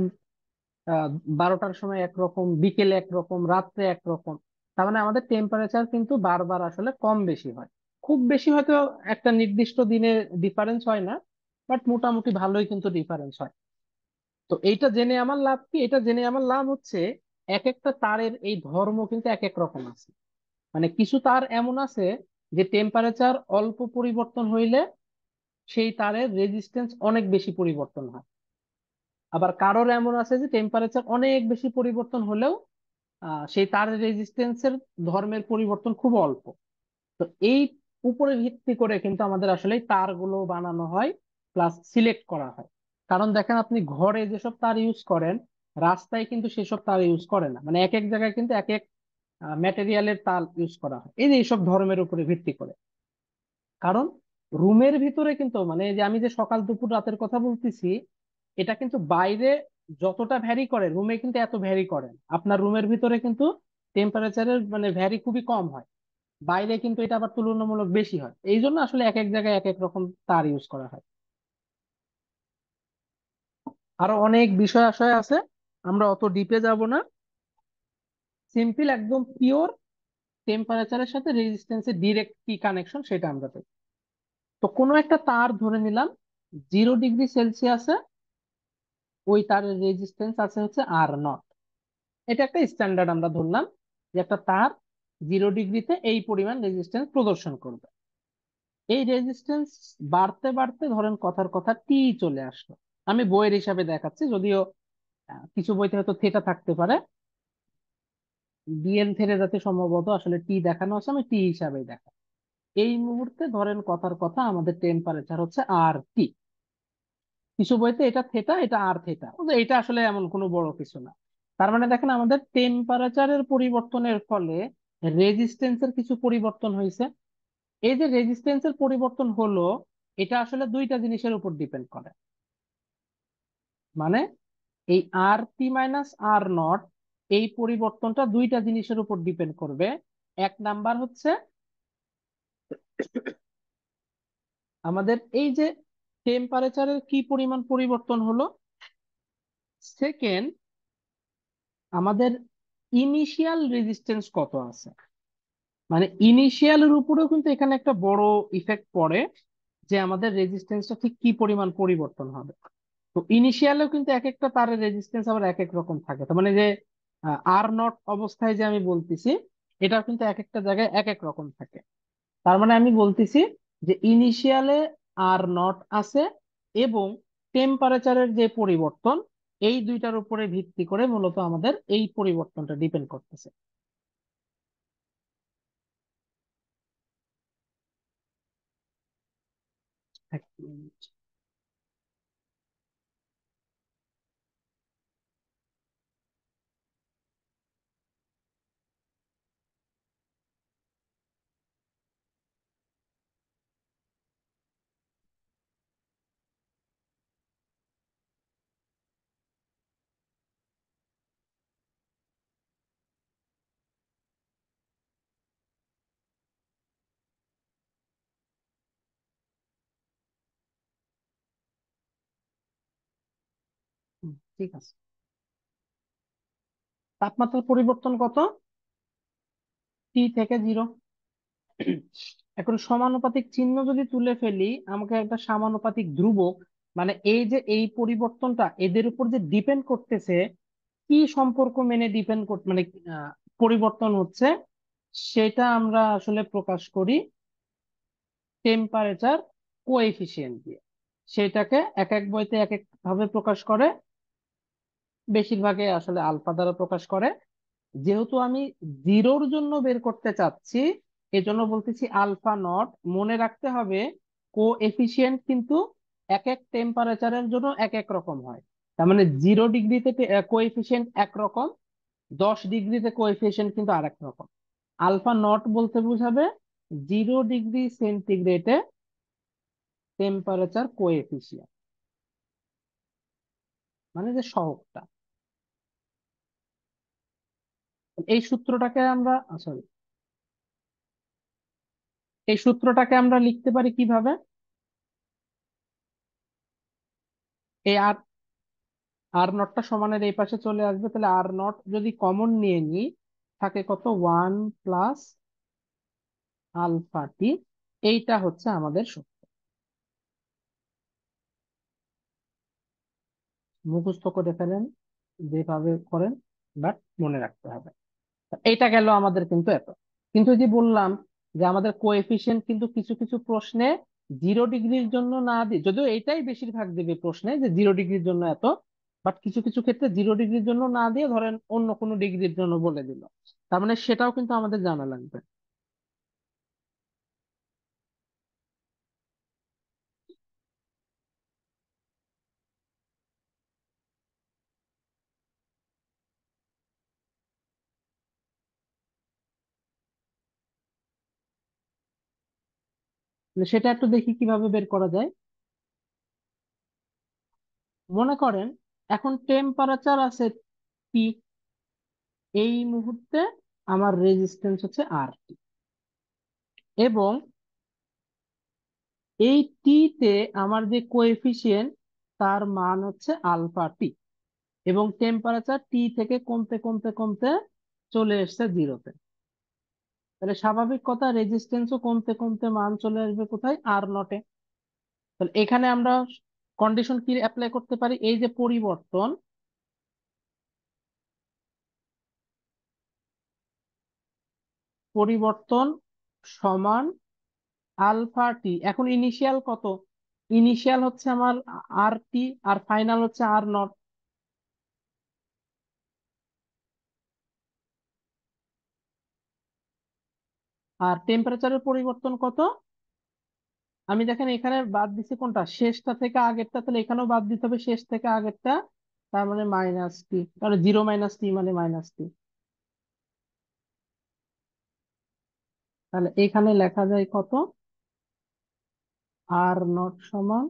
আহ বারোটার সময় একরকম বিকেলে একরকম রাত্রে একরকম তার মানে আমাদের টেম্পারেচার কিন্তু বারবার আসলে কম বেশি হয় খুব বেশি হয়তো একটা নির্দিষ্ট দিনে ডিফারেন্স হয় না বাট মোটামুটি ভালোই কিন্তু ডিফারেন্স হয় তো এইটা জেনে আমার লাভ কি এটা জেনে আমার লাভ হচ্ছে এক একটা তারের এই ধর্ম কিন্তু এক এক রকম আছে মানে কিছু তার এমন আছে যে টেম্পারেচার অল্প পরিবর্তন হইলে সেই তারের রেজিস্টেন্স অনেক বেশি পরিবর্তন হয় আবার কারোর এমন আছে যে টেম্পারেচার অনেক বেশি পরিবর্তন হলেও সেই তারের রেজিস্টেন্সের ধর্মের পরিবর্তন খুব অল্প তো এই উপরে ভিত্তি করে কিন্তু আমাদের আসলে তারগুলো বানানো হয় প্লাস সিলেক্ট করা হয় কারণ দেখেন আপনি ঘরে যেসব তার ইউজ করেন রাস্তায় কিন্তু সেসব তার ইউজ করে না মানে এক এক জায়গায় কিন্তু এক এক ম্যাটেরিয়ালের তাল ইউজ করা হয় এই যে এইসব ধর্মের উপরে ভিত্তি করে কারণ রুমের ভিতরে কিন্তু মানে যে আমি যে সকাল দুপুর রাতের কথা বলতেছি এটা কিন্তু বাইরে যতটা ভ্যারি করে রুমে কিন্তু এত ভ্যারি করে আপনার রুমের ভিতরে কিন্তু টেম্পারেচারের মানে ভ্যারি খুবই কম হয় বাইরে কিন্তু এটা আবার তুলনামূলক বেশি হয় এই জন্য আসলে এক এক জায়গায় এক এক রকম তার ইউজ করা হয় আরো অনেক বিষয় আশয় আছে আমরা অত ডিপে যাব না সিম্পল একদম পিওর টেম্পারেচারের সাথে রেজিস্ট্যান্সের ডিরেক্ট কি কানেকশন সেটা আমরা পাই তো কোনো একটা তার ধরে নিলাম জিরো ডিগ্রি সেলসিয়াসে ওই তারের রেজিস্ট্যান্স আছে হচ্ছে আর নট এটা একটা স্ট্যান্ডার্ড আমরা ধরলাম যে একটা তার জিরো ডিগ্রিতে এই পরিমাণ রেজিস্ট্যান্স প্রদর্শন করবে এই রেজিস্ট্যান্স বাড়তে বাড়তে ধরেন কথার কথা টি চলে আসলো আমি বইয়ের হিসাবে দেখাচ্ছি যদিও কিছু বইতে হয়তো থেটা থাকতে পারে বিএন থেকে যাতে সম্ভবত আসলে টি দেখানো আছে আমি টি হিসাবেই দেখা এই মুহূর্তে ধরেন কথার কথা আমাদের টেম্পারেচার হচ্ছে আর টি কিছু বইতে এটা থেটা এটা আর থেটা এটা আসলে এমন কোনো বড় কিছু না তার মানে দেখেন আমাদের টেম্পারেচারের পরিবর্তনের ফলে রেজিস্ট্যান্সের কিছু পরিবর্তন হয়েছে এই যে রেজিস্ট্যান্সের পরিবর্তন হলো এটা আসলে দুইটা জিনিসের উপর ডিপেন্ড করে মানে এই আর টি মাইনাস আর নট এই পরিবর্তনটা দুইটা জিনিসের উপর ডিপেন্ড করবে এক নাম্বার হচ্ছে আমাদের এই যে টেম্পারেচারের কি পরিমাণ পরিবর্তন হলো সেকেন্ড আমাদের ইনিশিয়াল রেজিস্টেন্স কত আছে মানে ইনিশিয়ালের উপরেও কিন্তু এখানে একটা বড় ইফেক্ট পড়ে যে আমাদের রেজিস্টেন্সটা ঠিক কি পরিমাণ পরিবর্তন হবে তো ইনিশিয়ালেও কিন্তু এক একটা তারের রেজিস্টেন্স আবার এক এক রকম থাকে তার মানে যে আর নট অবস্থায় যে আমি বলতেছি এটা কিন্তু এক একটা জায়গায় এক এক রকম থাকে তার মানে আমি বলতেছি যে ইনিশিয়ালে আর নট আছে এবং টেম্পারেচারের যে পরিবর্তন এই দুইটার উপরে ভিত্তি করে মূলত আমাদের এই পরিবর্তনটা ডিপেন্ড করতেছে এক মিনিট ঠিক আছে তাপমাত্রার পরিবর্তন কত টি থেকে জিরো এখন সমানুপাতিক চিহ্ন যদি তুলে ফেলি আমাকে একটা সমানুপাতিক ধ্রুবক মানে এই যে এই পরিবর্তনটা এদের উপর যে ডিপেন্ড করতেছে কি সম্পর্ক মেনে ডিপেন্ড কর মানে পরিবর্তন হচ্ছে সেটা আমরা আসলে প্রকাশ করি টেম্পারেচার কোয়েফিসিয়েন্ট দিয়ে সেটাকে এক এক বইতে এক এক ভাবে প্রকাশ করে বেশিরভাগে আসলে আলফা দ্বারা প্রকাশ করে যেহেতু আমি জিরোর জন্য বের করতে চাচ্ছি এজন্য বলতেছি আলফা নট মনে রাখতে হবে কো এফিসিয়েন্ট কিন্তু এক এক টেম্পারেচারের জন্য এক এক রকম হয় তার মানে জিরো ডিগ্রিতে কোএফিসিয়েন্ট একরকম দশ ডিগ্রিতে এফিসিয়েন্ট কিন্তু আরেক রকম আলফা নট বলতে বোঝাবে জিরো ডিগ্রি সেন্টিগ্রেডে টেম্পারেচার এফিসিয়েন্ট মানে যে সহকটা এই সূত্রটাকে আমরা সরি এই সূত্রটাকে আমরা লিখতে পারি কিভাবে এই আর আর নটটা সমানের এই পাশে চলে আসবে তাহলে আর নট যদি কমন নিয়ে নিই থাকে কত ওয়ান প্লাস আলফা টি এইটা হচ্ছে আমাদের সূত্র মুখস্থ করে ফেলেন যেভাবে করেন বাট মনে রাখতে হবে এটা গেল আমাদের কিন্তু এত কিন্তু যে বললাম যে আমাদের কোয়েফিসিয়েন্ট কিন্তু কিছু কিছু প্রশ্নে জিরো ডিগ্রির জন্য না দিয়ে যদিও এটাই বেশিরভাগ দেবে প্রশ্নে যে জিরো ডিগ্রির জন্য এত বাট কিছু কিছু ক্ষেত্রে জিরো ডিগ্রির জন্য না দিয়ে ধরেন অন্য কোনো ডিগ্রির জন্য বলে দিল তার মানে সেটাও কিন্তু আমাদের জানা লাগবে তাহলে সেটা একটু দেখি কিভাবে বের করা যায় মনে করেন এখন টেম্পারেচার আছে টি এই মুহূর্তে আমার রেজিস্ট্যান্স হচ্ছে আর টি এবং এই টি তে আমার যে কোএফিসিয়েন্ট তার মান হচ্ছে আলফা টি এবং টেম্পারেচার টি থেকে কমতে কমতে কমতে চলে এসছে জিরোতে তাহলে স্বাভাবিক কথা ও কমতে কমতে মান চলে আসবে কোথায় আর নটে তাহলে এখানে আমরা কন্ডিশন কি অ্যাপ্লাই করতে পারি এই যে পরিবর্তন পরিবর্তন সমান আলফা টি এখন ইনিশিয়াল কত ইনিশিয়াল হচ্ছে আমার আর টি আর ফাইনাল হচ্ছে আর নট আর টেম্পারেচারের পরিবর্তন কত আমি দেখেন এখানে বাদ দিছি কোনটা শেষটা থেকে আগেরটা তাহলে এখানেও বাদ দিতে হবে শেষ থেকে আগেরটা তার মানে মাইনাস টি তাহলে জিরো মাইনাস টি মানে মাইনাস টি তাহলে এখানে লেখা যায় কত আর নট সমান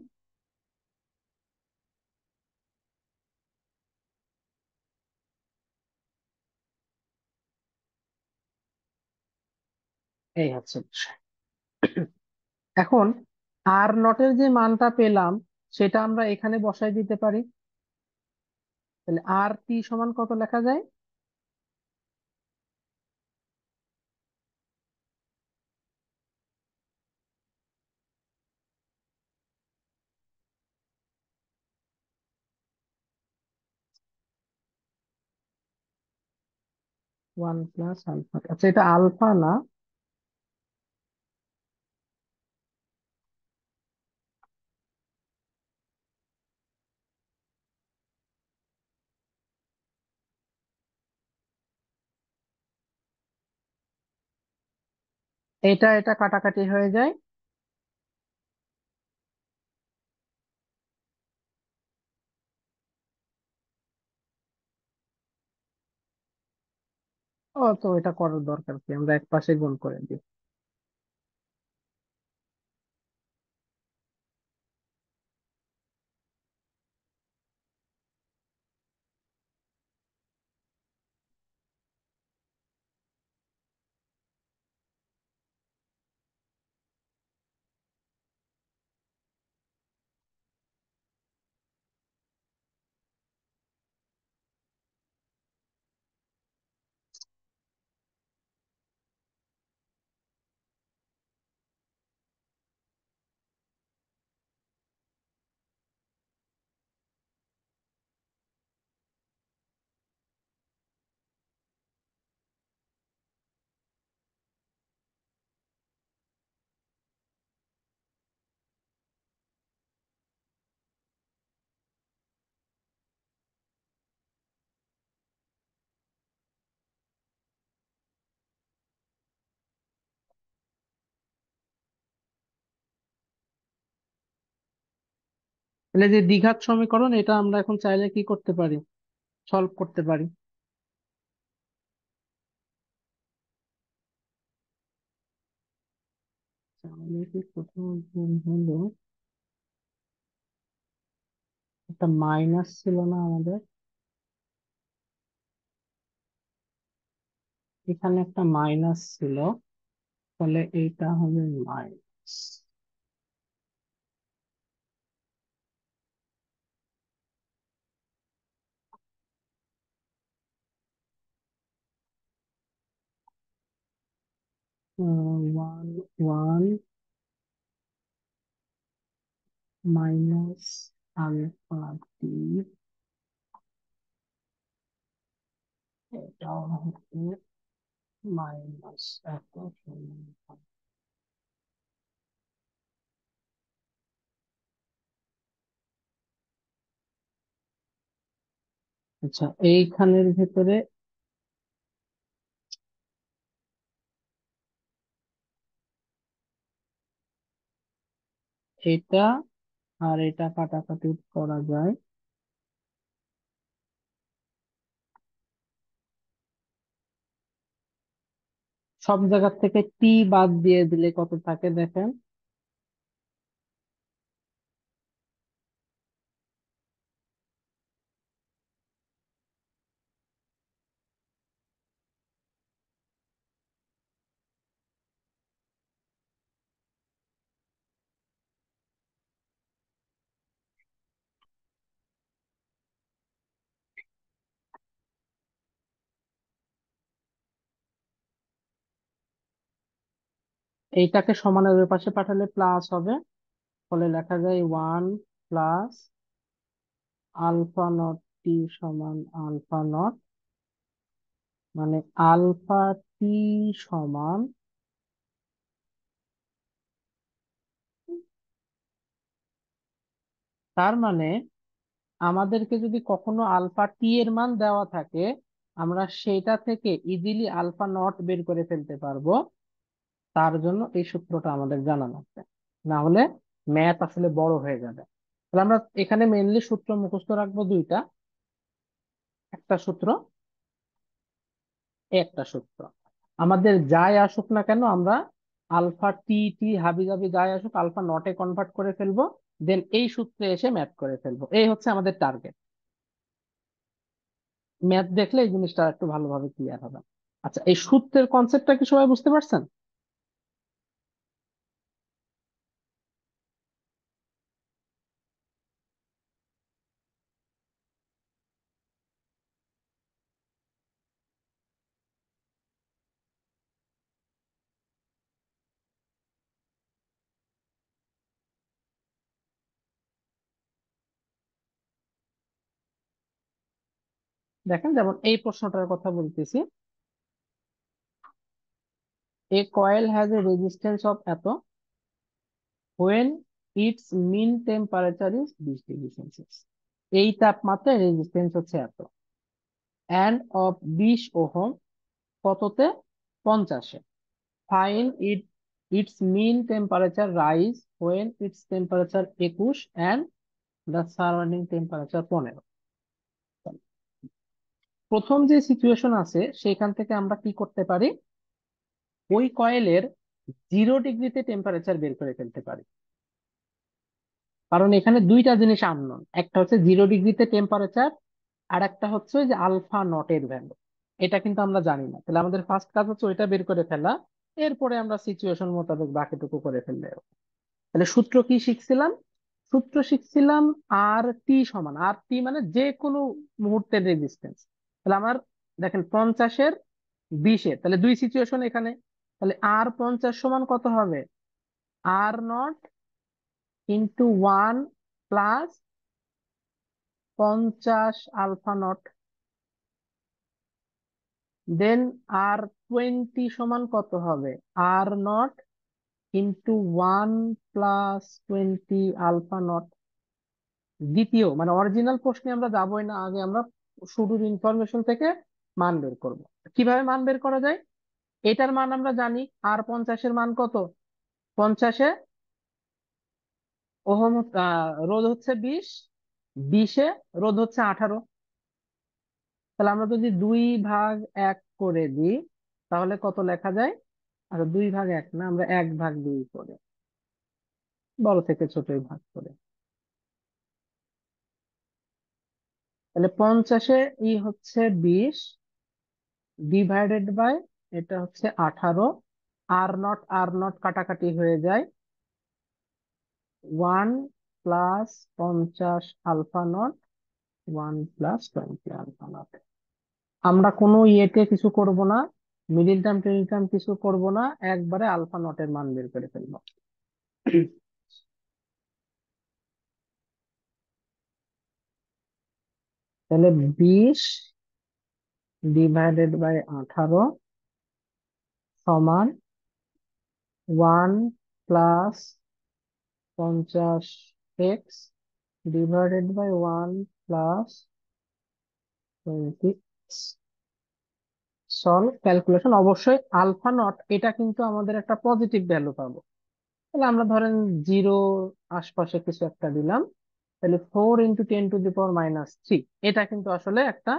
এই হচ্ছে বিষয় এখন আর নটের যে মানটা পেলাম সেটা আমরা এখানে বসাই দিতে পারি তাহলে আর টি সমান কত লেখা যায় ওয়ান প্লাস আলফা আচ্ছা এটা আলফা না এটা এটা কাটাকাটি হয়ে যায় ও তো এটা করার দরকার কি আমরা এক পাশে গোল করে দিই তাহলে যে দ্বিঘাত সমীকরণ এটা আমরা এখন চাইলে কি করতে পারি সলভ করতে পারি প্রথম হলো একটা মাইনাস ছিল না আমাদের এখানে একটা মাইনাস ছিল ফলে এইটা হবে minus one, one minus alpha b. Down here, minus alpha from আচ্ছা এইখানের ভেতরে এটা আর এটা কাটাকাটি করা যায় সব জায়গার থেকে টি বাদ দিয়ে দিলে কত থাকে দেখেন এইটাকে সমানের ওই পাশে পাঠালে প্লাস হবে ফলে লেখা যায় one plus alpha naught T সমান আলফা নট মানে আলফা টি সমান তার মানে আমাদেরকে যদি কখনো আলফা টি এর মান দেওয়া থাকে আমরা সেটা থেকে ইজিলি আলফা নট বের করে ফেলতে পারবো তার জন্য এই সূত্রটা আমাদের জানা লাগবে না হলে ম্যাথ আসলে বড় হয়ে যাবে তাহলে আমরা এখানে মেইনলি সূত্র মুখস্থ রাখবো দুইটা একটা সূত্র একটা সূত্র আমাদের যাই আসুক না কেন আমরা আলফা টি টি হাবি জাবি যাই আসুক আলফা নটে কনভার্ট করে ফেলবো দেন এই সূত্রে এসে ম্যাথ করে ফেলবো এই হচ্ছে আমাদের টার্গেট ম্যাথ দেখলে এই জিনিসটা একটু ভালোভাবে ক্লিয়ার হবে আচ্ছা এই সূত্রের কনসেপ্টটা কি সবাই বুঝতে পারছেন দেখেন যেমন এই প্রশ্নটার কথা বলতেছি a coil has a resistance of এত when it's mean temperature is বিশ ডিগ্রি সেলসিয়াস এই তাপমাত্রায় রেজিস্ট্যান্স হচ্ছে এত অ্যান্ড অফ বিশ ওহম কততে পঞ্চাশে fine it it's mean temperature rise when it's temperature একুশ অ্যান্ড দ্য সারাউন্ডিং টেম্পারেচার পনেরো প্রথম যে সিচুয়েশন আছে সেখান থেকে আমরা কি করতে পারি ওই কয়েলের জিরো ডিগ্রিতে টেম্পারেচার বের করে ফেলতে পারি কারণ এখানে দুইটা জিনিস আননোন একটা হচ্ছে জিরো ডিগ্রিতে টেম্পারেচার আর একটা হচ্ছে যে আলফা নটের ভ্যালু এটা কিন্তু আমরা জানি না তাহলে আমাদের ফার্স্ট কাজ হচ্ছে ওইটা বের করে ফেলা এরপরে আমরা সিচুয়েশন মোতাবেক বাকিটুকু করে ফেললে তাহলে সূত্র কি শিখছিলাম সূত্র শিখছিলাম আর টি সমান আর টি মানে যে কোনো মুহূর্তের রেজিস্টেন্স তাহলে আমার দেখেন পঞ্চাশের বিশে তাহলে দুই সিচুয়েশন এখানে তাহলে আর পঞ্চাশ সমান কত হবে R naught into one plus পঞ্চাশ alpha naught then R twenty সমান কত হবে R naught into one plus twenty alpha naught দ্বিতীয় মানে অরিজিনাল প্রশ্নে আমরা যাবোই না আগে আমরা শুরুর ইনফরমেশন থেকে মান বের করব কিভাবে মান বের করা যায় এটার মান আমরা জানি আর পঞ্চাশের মান কত পঞ্চাশে ওহম রোধ হচ্ছে বিশ বিশে রোধ হচ্ছে আঠারো তাহলে আমরা যদি দুই ভাগ এক করে দিই তাহলে কত লেখা যায় আচ্ছা দুই ভাগ এক না আমরা এক ভাগ দুই করে বড় থেকে ছোটই ভাগ করে তাহলে পঞ্চাশে ই হচ্ছে বিশ ডিভাইডেড বাই এটা হচ্ছে আঠারো আর নট আর নট কাটাকাটি হয়ে যায় ওয়ান প্লাস পঞ্চাশ alpha naught one plus twenty alpha naught আমরা কোনো ইয়েতে কিছু করব না মিডিল টার্ম টেনিল টার্ম কিছু করব না একবারে আলফা নটের মান বের করে ফেলবো তাহলে বিশ ডিভাইডেড বাই আঠারো সমান ওয়ান প্লাস পঞ্চাশ X divided by one plus twenty solve calculation অবশ্যই আলফা নট এটা কিন্তু আমাদের একটা পজিটিভ ভ্যালু পাবো তাহলে আমরা ধরেন জিরো আশপাশে কিছু একটা দিলাম তাহলে four into ten to the power minus three এটা কিন্তু আসলে একটা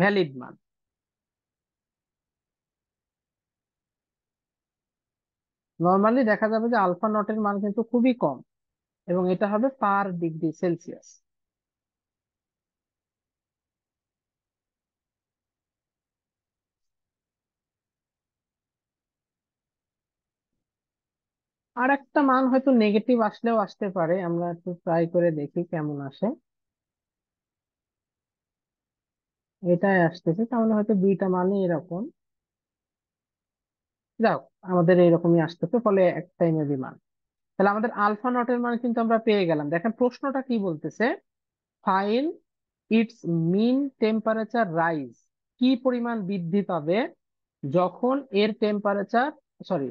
ভ্যালিড মান নর্মালি দেখা যাবে যে আলফা নটের মান কিন্তু খুবই কম এবং এটা হবে পার ডিগ্রি সেলসিয়াস আর একটা মান হয়তো নেগেটিভ আসলেও আসতে পারে আমরা একটু ট্রাই করে দেখি কেমন আসে এটাই আসতেছে তাহলে হয়তো দুইটা মানে এরকম যাও আমাদের এইরকমই আসতেছে ফলে একটাই মেবি মান তাহলে আমাদের আলফা নটের মান কিন্তু আমরা পেয়ে গেলাম দেখেন প্রশ্নটা কি বলতেছে fine it's mean temperature rise কি পরিমাণ বৃদ্ধি পাবে যখন এর টেম্পারেচার সরি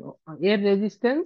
এর রেজিস্টেন্স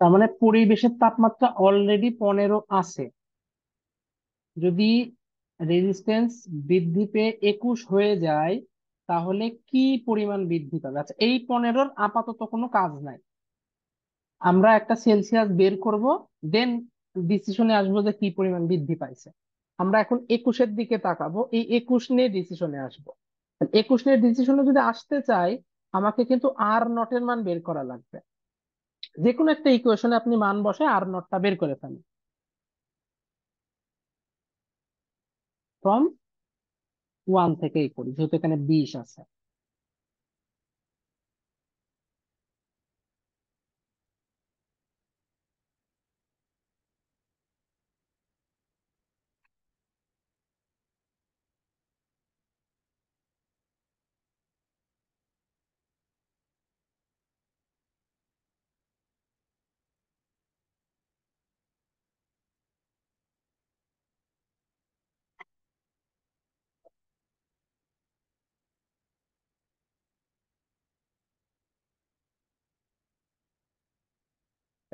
তার মানে পরিবেশের তাপমাত্রা অলরেডি পনেরো আছে যদি রেজিস্ট্যান্স বৃদ্ধি পেয়ে একুশ হয়ে যায় তাহলে কি পরিমাণ বৃদ্ধি পাবে আচ্ছা এই পনেরোর আপাতত কোনো কাজ নাই আমরা একটা সেলসিয়াস বের করব দেন ডিসিশনে আসবো যে কি পরিমাণ বৃদ্ধি পাইছে আমরা এখন একুশের দিকে তাকাবো এই একুশ নিয়ে ডিসিশনে আসবো একুশ নিয়ে ডিসিশনে যদি আসতে চাই আমাকে কিন্তু আর নটের মান বের করা লাগবে যে কোনো একটা ইকুয়েশনে আপনি মান বসে আর নটটা বের করে ফেলেন ফ্রম ওয়ান থেকে এই করি যেহেতু এখানে বিশ আছে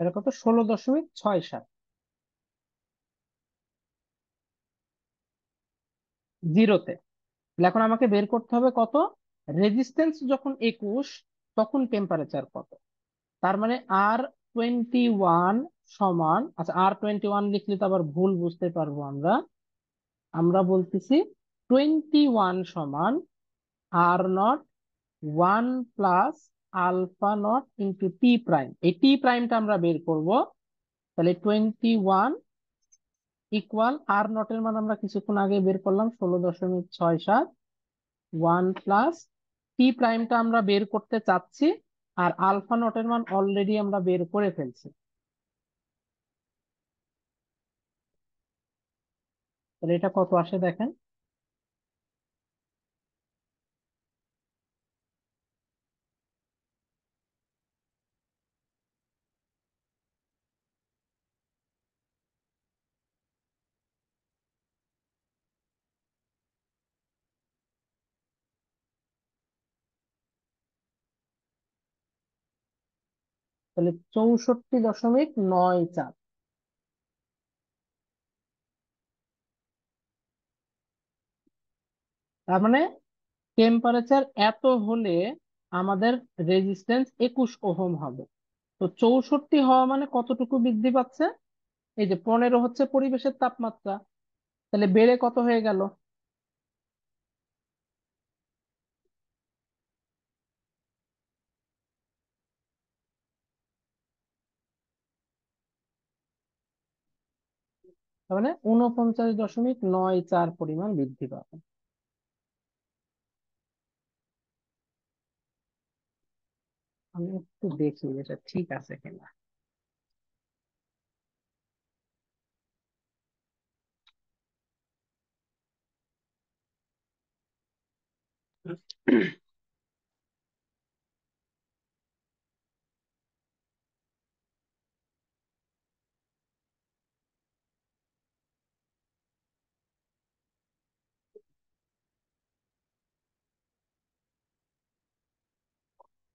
এটা কত ষোলো দশমিক ছয় সাত জিরোতে এখন আমাকে বের করতে হবে কত রেজিস্টেন্স যখন একুশ তখন টেম্পারেচার কত তার মানে আর টোয়েন্টি ওয়ান সমান আচ্ছা আর টোয়েন্টি ওয়ান লিখলে তো আবার ভুল বুঝতে পারবো আমরা আমরা বলতেছি টোয়েন্টি ওয়ান সমান R naught one plus alpha naught into T prime এই টি প্রাইমটা আমরা বের করব তাহলে টোয়েন্টি ওয়ান ইকুয়াল আর নটের মান আমরা কিছুক্ষণ আগে বের করলাম ষোলো দশমিক ছয় সাত ওয়ান প্লাস টি প্রাইমটা আমরা বের করতে চাচ্ছি আর আলফা নটের মান অলরেডি আমরা বের করে ফেলছি তাহলে এটা কত আসে দেখেন তাহলে চৌষট্টি দশমিক নয় চার তার মানে টেম্পারেচার এত হলে আমাদের রেজিস্ট্যান্স একুশ ওহম হবে তো চৌষট্টি হওয়া মানে কতটুকু বৃদ্ধি পাচ্ছে এই যে পনেরো হচ্ছে পরিবেশের তাপমাত্রা তাহলে বেড়ে কত হয়ে গেল মানে উনপঞ্চাশ দশমিক নয় চার পরিমাণ বৃদ্ধি পাবে আমি একটু দেখি এটা ঠিক আছে কিনা mm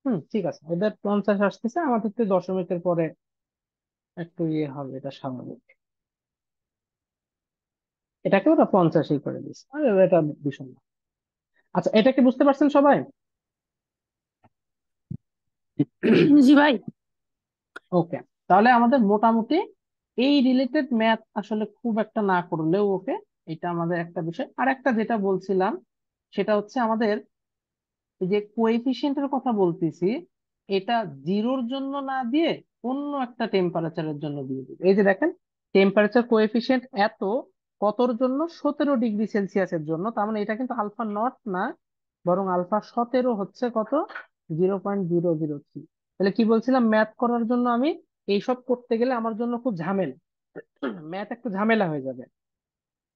হুম ঠিক আছে এদের পঞ্চাশ আসতেছে আমাদের তো দশমিকের পরে একটু ইয়ে হবে এটা স্বাভাবিক এটাকে ওরা পঞ্চাশই করে দিচ্ছে এটা বিষয় না আচ্ছা এটা কি বুঝতে পারছেন সবাই জি ভাই ওকে তাহলে আমাদের মোটামুটি এই রিলেটেড ম্যাথ আসলে খুব একটা না করলেও ওকে এটা আমাদের একটা বিষয় আর একটা যেটা বলছিলাম সেটা হচ্ছে আমাদের যে কোয়েফিসিয়েন্টের কথা বলতেছি এটা জিরোর জন্য না দিয়ে অন্য একটা টেম্পারেচারের জন্য দিয়ে দিবে এই যে দেখেন টেম্পারেচার কোয়েফিসিয়েন্ট এত কতর জন্য সতেরো ডিগ্রি সেলসিয়াসের জন্য তার মানে এটা কিন্তু আলফা নট না বরং আলফা সতেরো হচ্ছে কত zero point zero zero three তাহলে কি বলছিলাম ম্যাথ করার জন্য আমি এইসব করতে গেলে আমার জন্য খুব ঝামেলা ম্যাথ একটু ঝামেলা হয়ে যাবে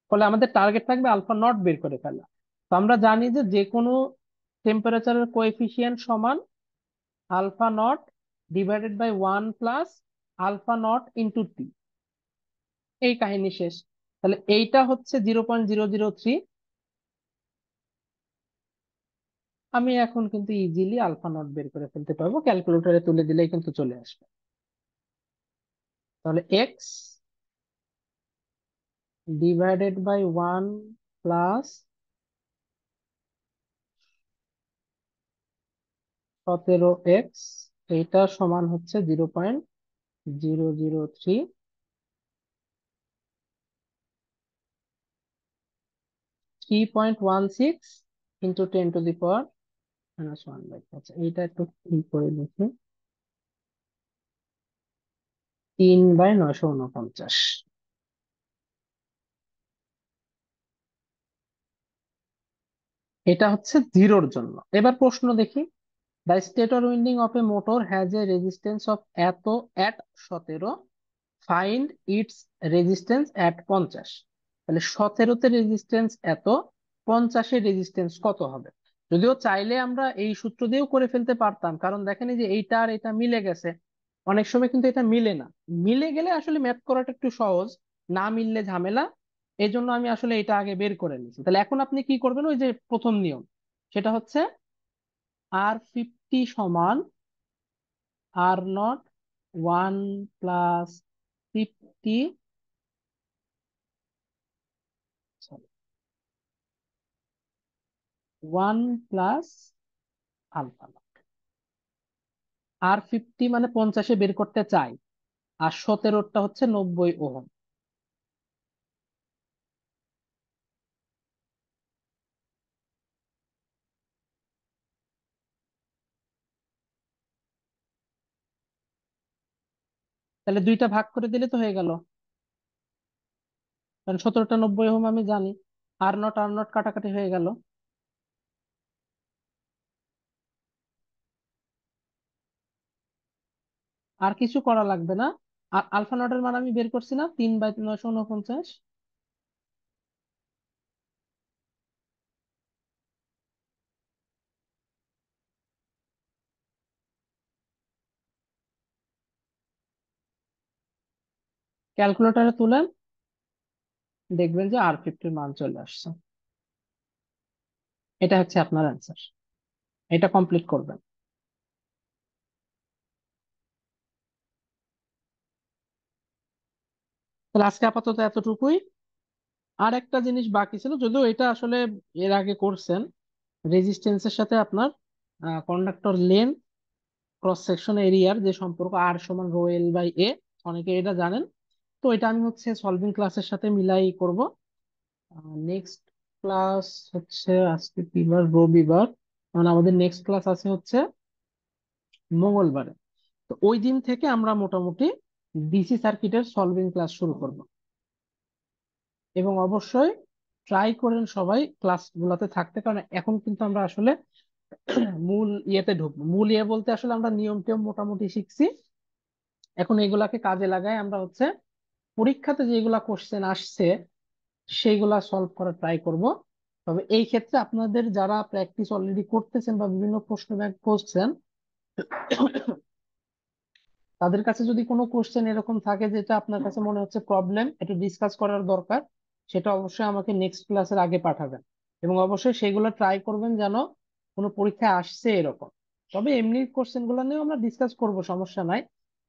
ফলে আমাদের টার্গেট থাকবে আলফা নট বের করে ফেলা তো আমরা জানি যে যে কোনো টেম্পারেচারের কোয়েফিসিয়েন্ট সমান alpha naught divided by one plus alpha naught into T এই কাহিনী শেষ তাহলে এইটা হচ্ছে zero point zero zero three আমি এখন কিন্তু ইজিলি আলফা নট বের করে ফেলতে পারবো ক্যালকুলেটরে তুলে দিলেই কিন্তু চলে আসবে তাহলে X divided by one plus সতেরো এক্স এইটা সমান হচ্ছে zero point zero zero three three point one six into ten to the power minus one by আচ্ছা এইটা একটু করে দেখি তিন বাই নয়শো উনপঞ্চাশ এটা হচ্ছে জিরোর জন্য এবার প্রশ্ন দেখি the stator winding of a motor has a resistance of এত এট সতেরো ফাইন্ড ইটস রেজিস্ট্যান্স এট পঞ্চাশ তাহলে সতেরোতে রেজিস্ট্যান্স এত পঞ্চাশে রেজিস্ট্যান্স কত হবে যদিও চাইলে আমরা এই সূত্র দিয়েও করে ফেলতে পারতাম কারণ দেখেন যে এইটা আর এটা মিলে গেছে অনেক সময় কিন্তু এটা মিলে না মিলে গেলে আসলে ম্যাথ করাটা একটু সহজ না মিললে ঝামেলা এই আমি আসলে এটা আগে বের করে নিয়েছি তাহলে এখন আপনি কি করবেন ওই যে প্রথম নিয়ম সেটা হচ্ছে আর ফিফটি সমান R naught one plus fifty one plus alpha naught R fifty মানে পঞ্চাশে বের করতে চাই আর সতেরোটা হচ্ছে নব্বই ওহম তাহলে দুইটা ভাগ করে দিলে তো হয়ে গেল কারণ সতেরোটা নব্বই হোম আমি জানি আর নট আর নট কাটাকাটি হয়ে গেল আর কিছু করা লাগবে না আর আলফা নটের মান আমি বের করছি না তিন বাই নয়শ উনপঞ্চাশ ক্যালকুলেটারে তুলেন দেখবেন যে আর ফিফটির মান চলে আসছে এটা হচ্ছে আপনার অ্যান্সার এটা কমপ্লিট করবেন তাহলে আজকে আপাতত এতটুকুই আর একটা জিনিস বাকি ছিল যদিও এটা আসলে এর আগে করছেন রেজিস্ট্যান্সের সাথে আপনার কন্ডাক্টর লেন ক্রস সেকশন এরিয়ার যে সম্পর্ক আর সমান রোয়েল বাই এ অনেকে এটা জানেন তো এটা আমি হচ্ছে সলভিং ক্লাসের সাথে মিলাই করব নেক্সট ক্লাস হচ্ছে আজকে কিবার রবিবার মানে আমাদের নেক্সট ক্লাস আছে হচ্ছে মঙ্গলবারে তো ওই দিন থেকে আমরা মোটামুটি ডিসি সার্কিটের সলভিং ক্লাস শুরু করব এবং অবশ্যই ট্রাই করেন সবাই ক্লাস গুলাতে থাকতে কারণ এখন কিন্তু আমরা আসলে মূল ইয়েতে ঢুকবো মূল ইয়ে বলতে আসলে আমরা নিয়ম টিয়ম মোটামুটি শিখছি এখন এগুলাকে কাজে লাগাই আমরা হচ্ছে পরীক্ষাতে যেগুলো কোশ্চেন আসছে সেইগুলা সলভ করা ট্রাই করব তবে এই ক্ষেত্রে আপনাদের যারা প্র্যাকটিস অলরেডি করতেছেন বা বিভিন্ন প্রশ্ন ব্যাংক করছেন তাদের কাছে যদি কোনো কোশ্চেন এরকম থাকে যেটা আপনার কাছে মনে হচ্ছে প্রবলেম একটু ডিসকাস করার দরকার সেটা অবশ্যই আমাকে নেক্সট ক্লাসের আগে পাঠাবেন এবং অবশ্যই সেগুলো ট্রাই করবেন যেন কোনো পরীক্ষায় আসছে এরকম তবে এমনি কোশ্চেন গুলো নিয়েও আমরা ডিসকাস করব সমস্যা নাই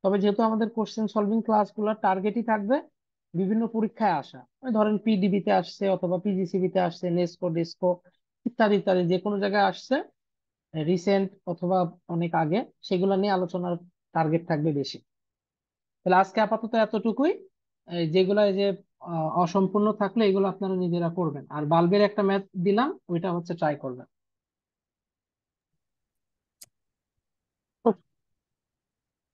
তবে যেহেতু আমাদের কোশ্চেন সলভিং ক্লাসগুলো টার্গেটই থাকবে বিভিন্ন পরীক্ষায় আসা মানে ধরেন পিডিবিতে আসছে অথবা পিজিসিবিতে আসছে নেস্কো ডেস্কো e e ইত্যাদি ইত্যাদি যে কোনো জায়গায় আসছে রিসেন্ট অথবা অনেক আগে সেগুলো নিয়ে আলোচনার টার্গেট থাকবে বেশি তাহলে আজকে আপাতত এতটুকুই যেগুলা যে অসম্পূর্ণ থাকলে এগুলো আপনারা নিজেরা করবেন আর বাল্বের একটা ম্যাথ দিলাম ওইটা হচ্ছে ট্রাই করবেন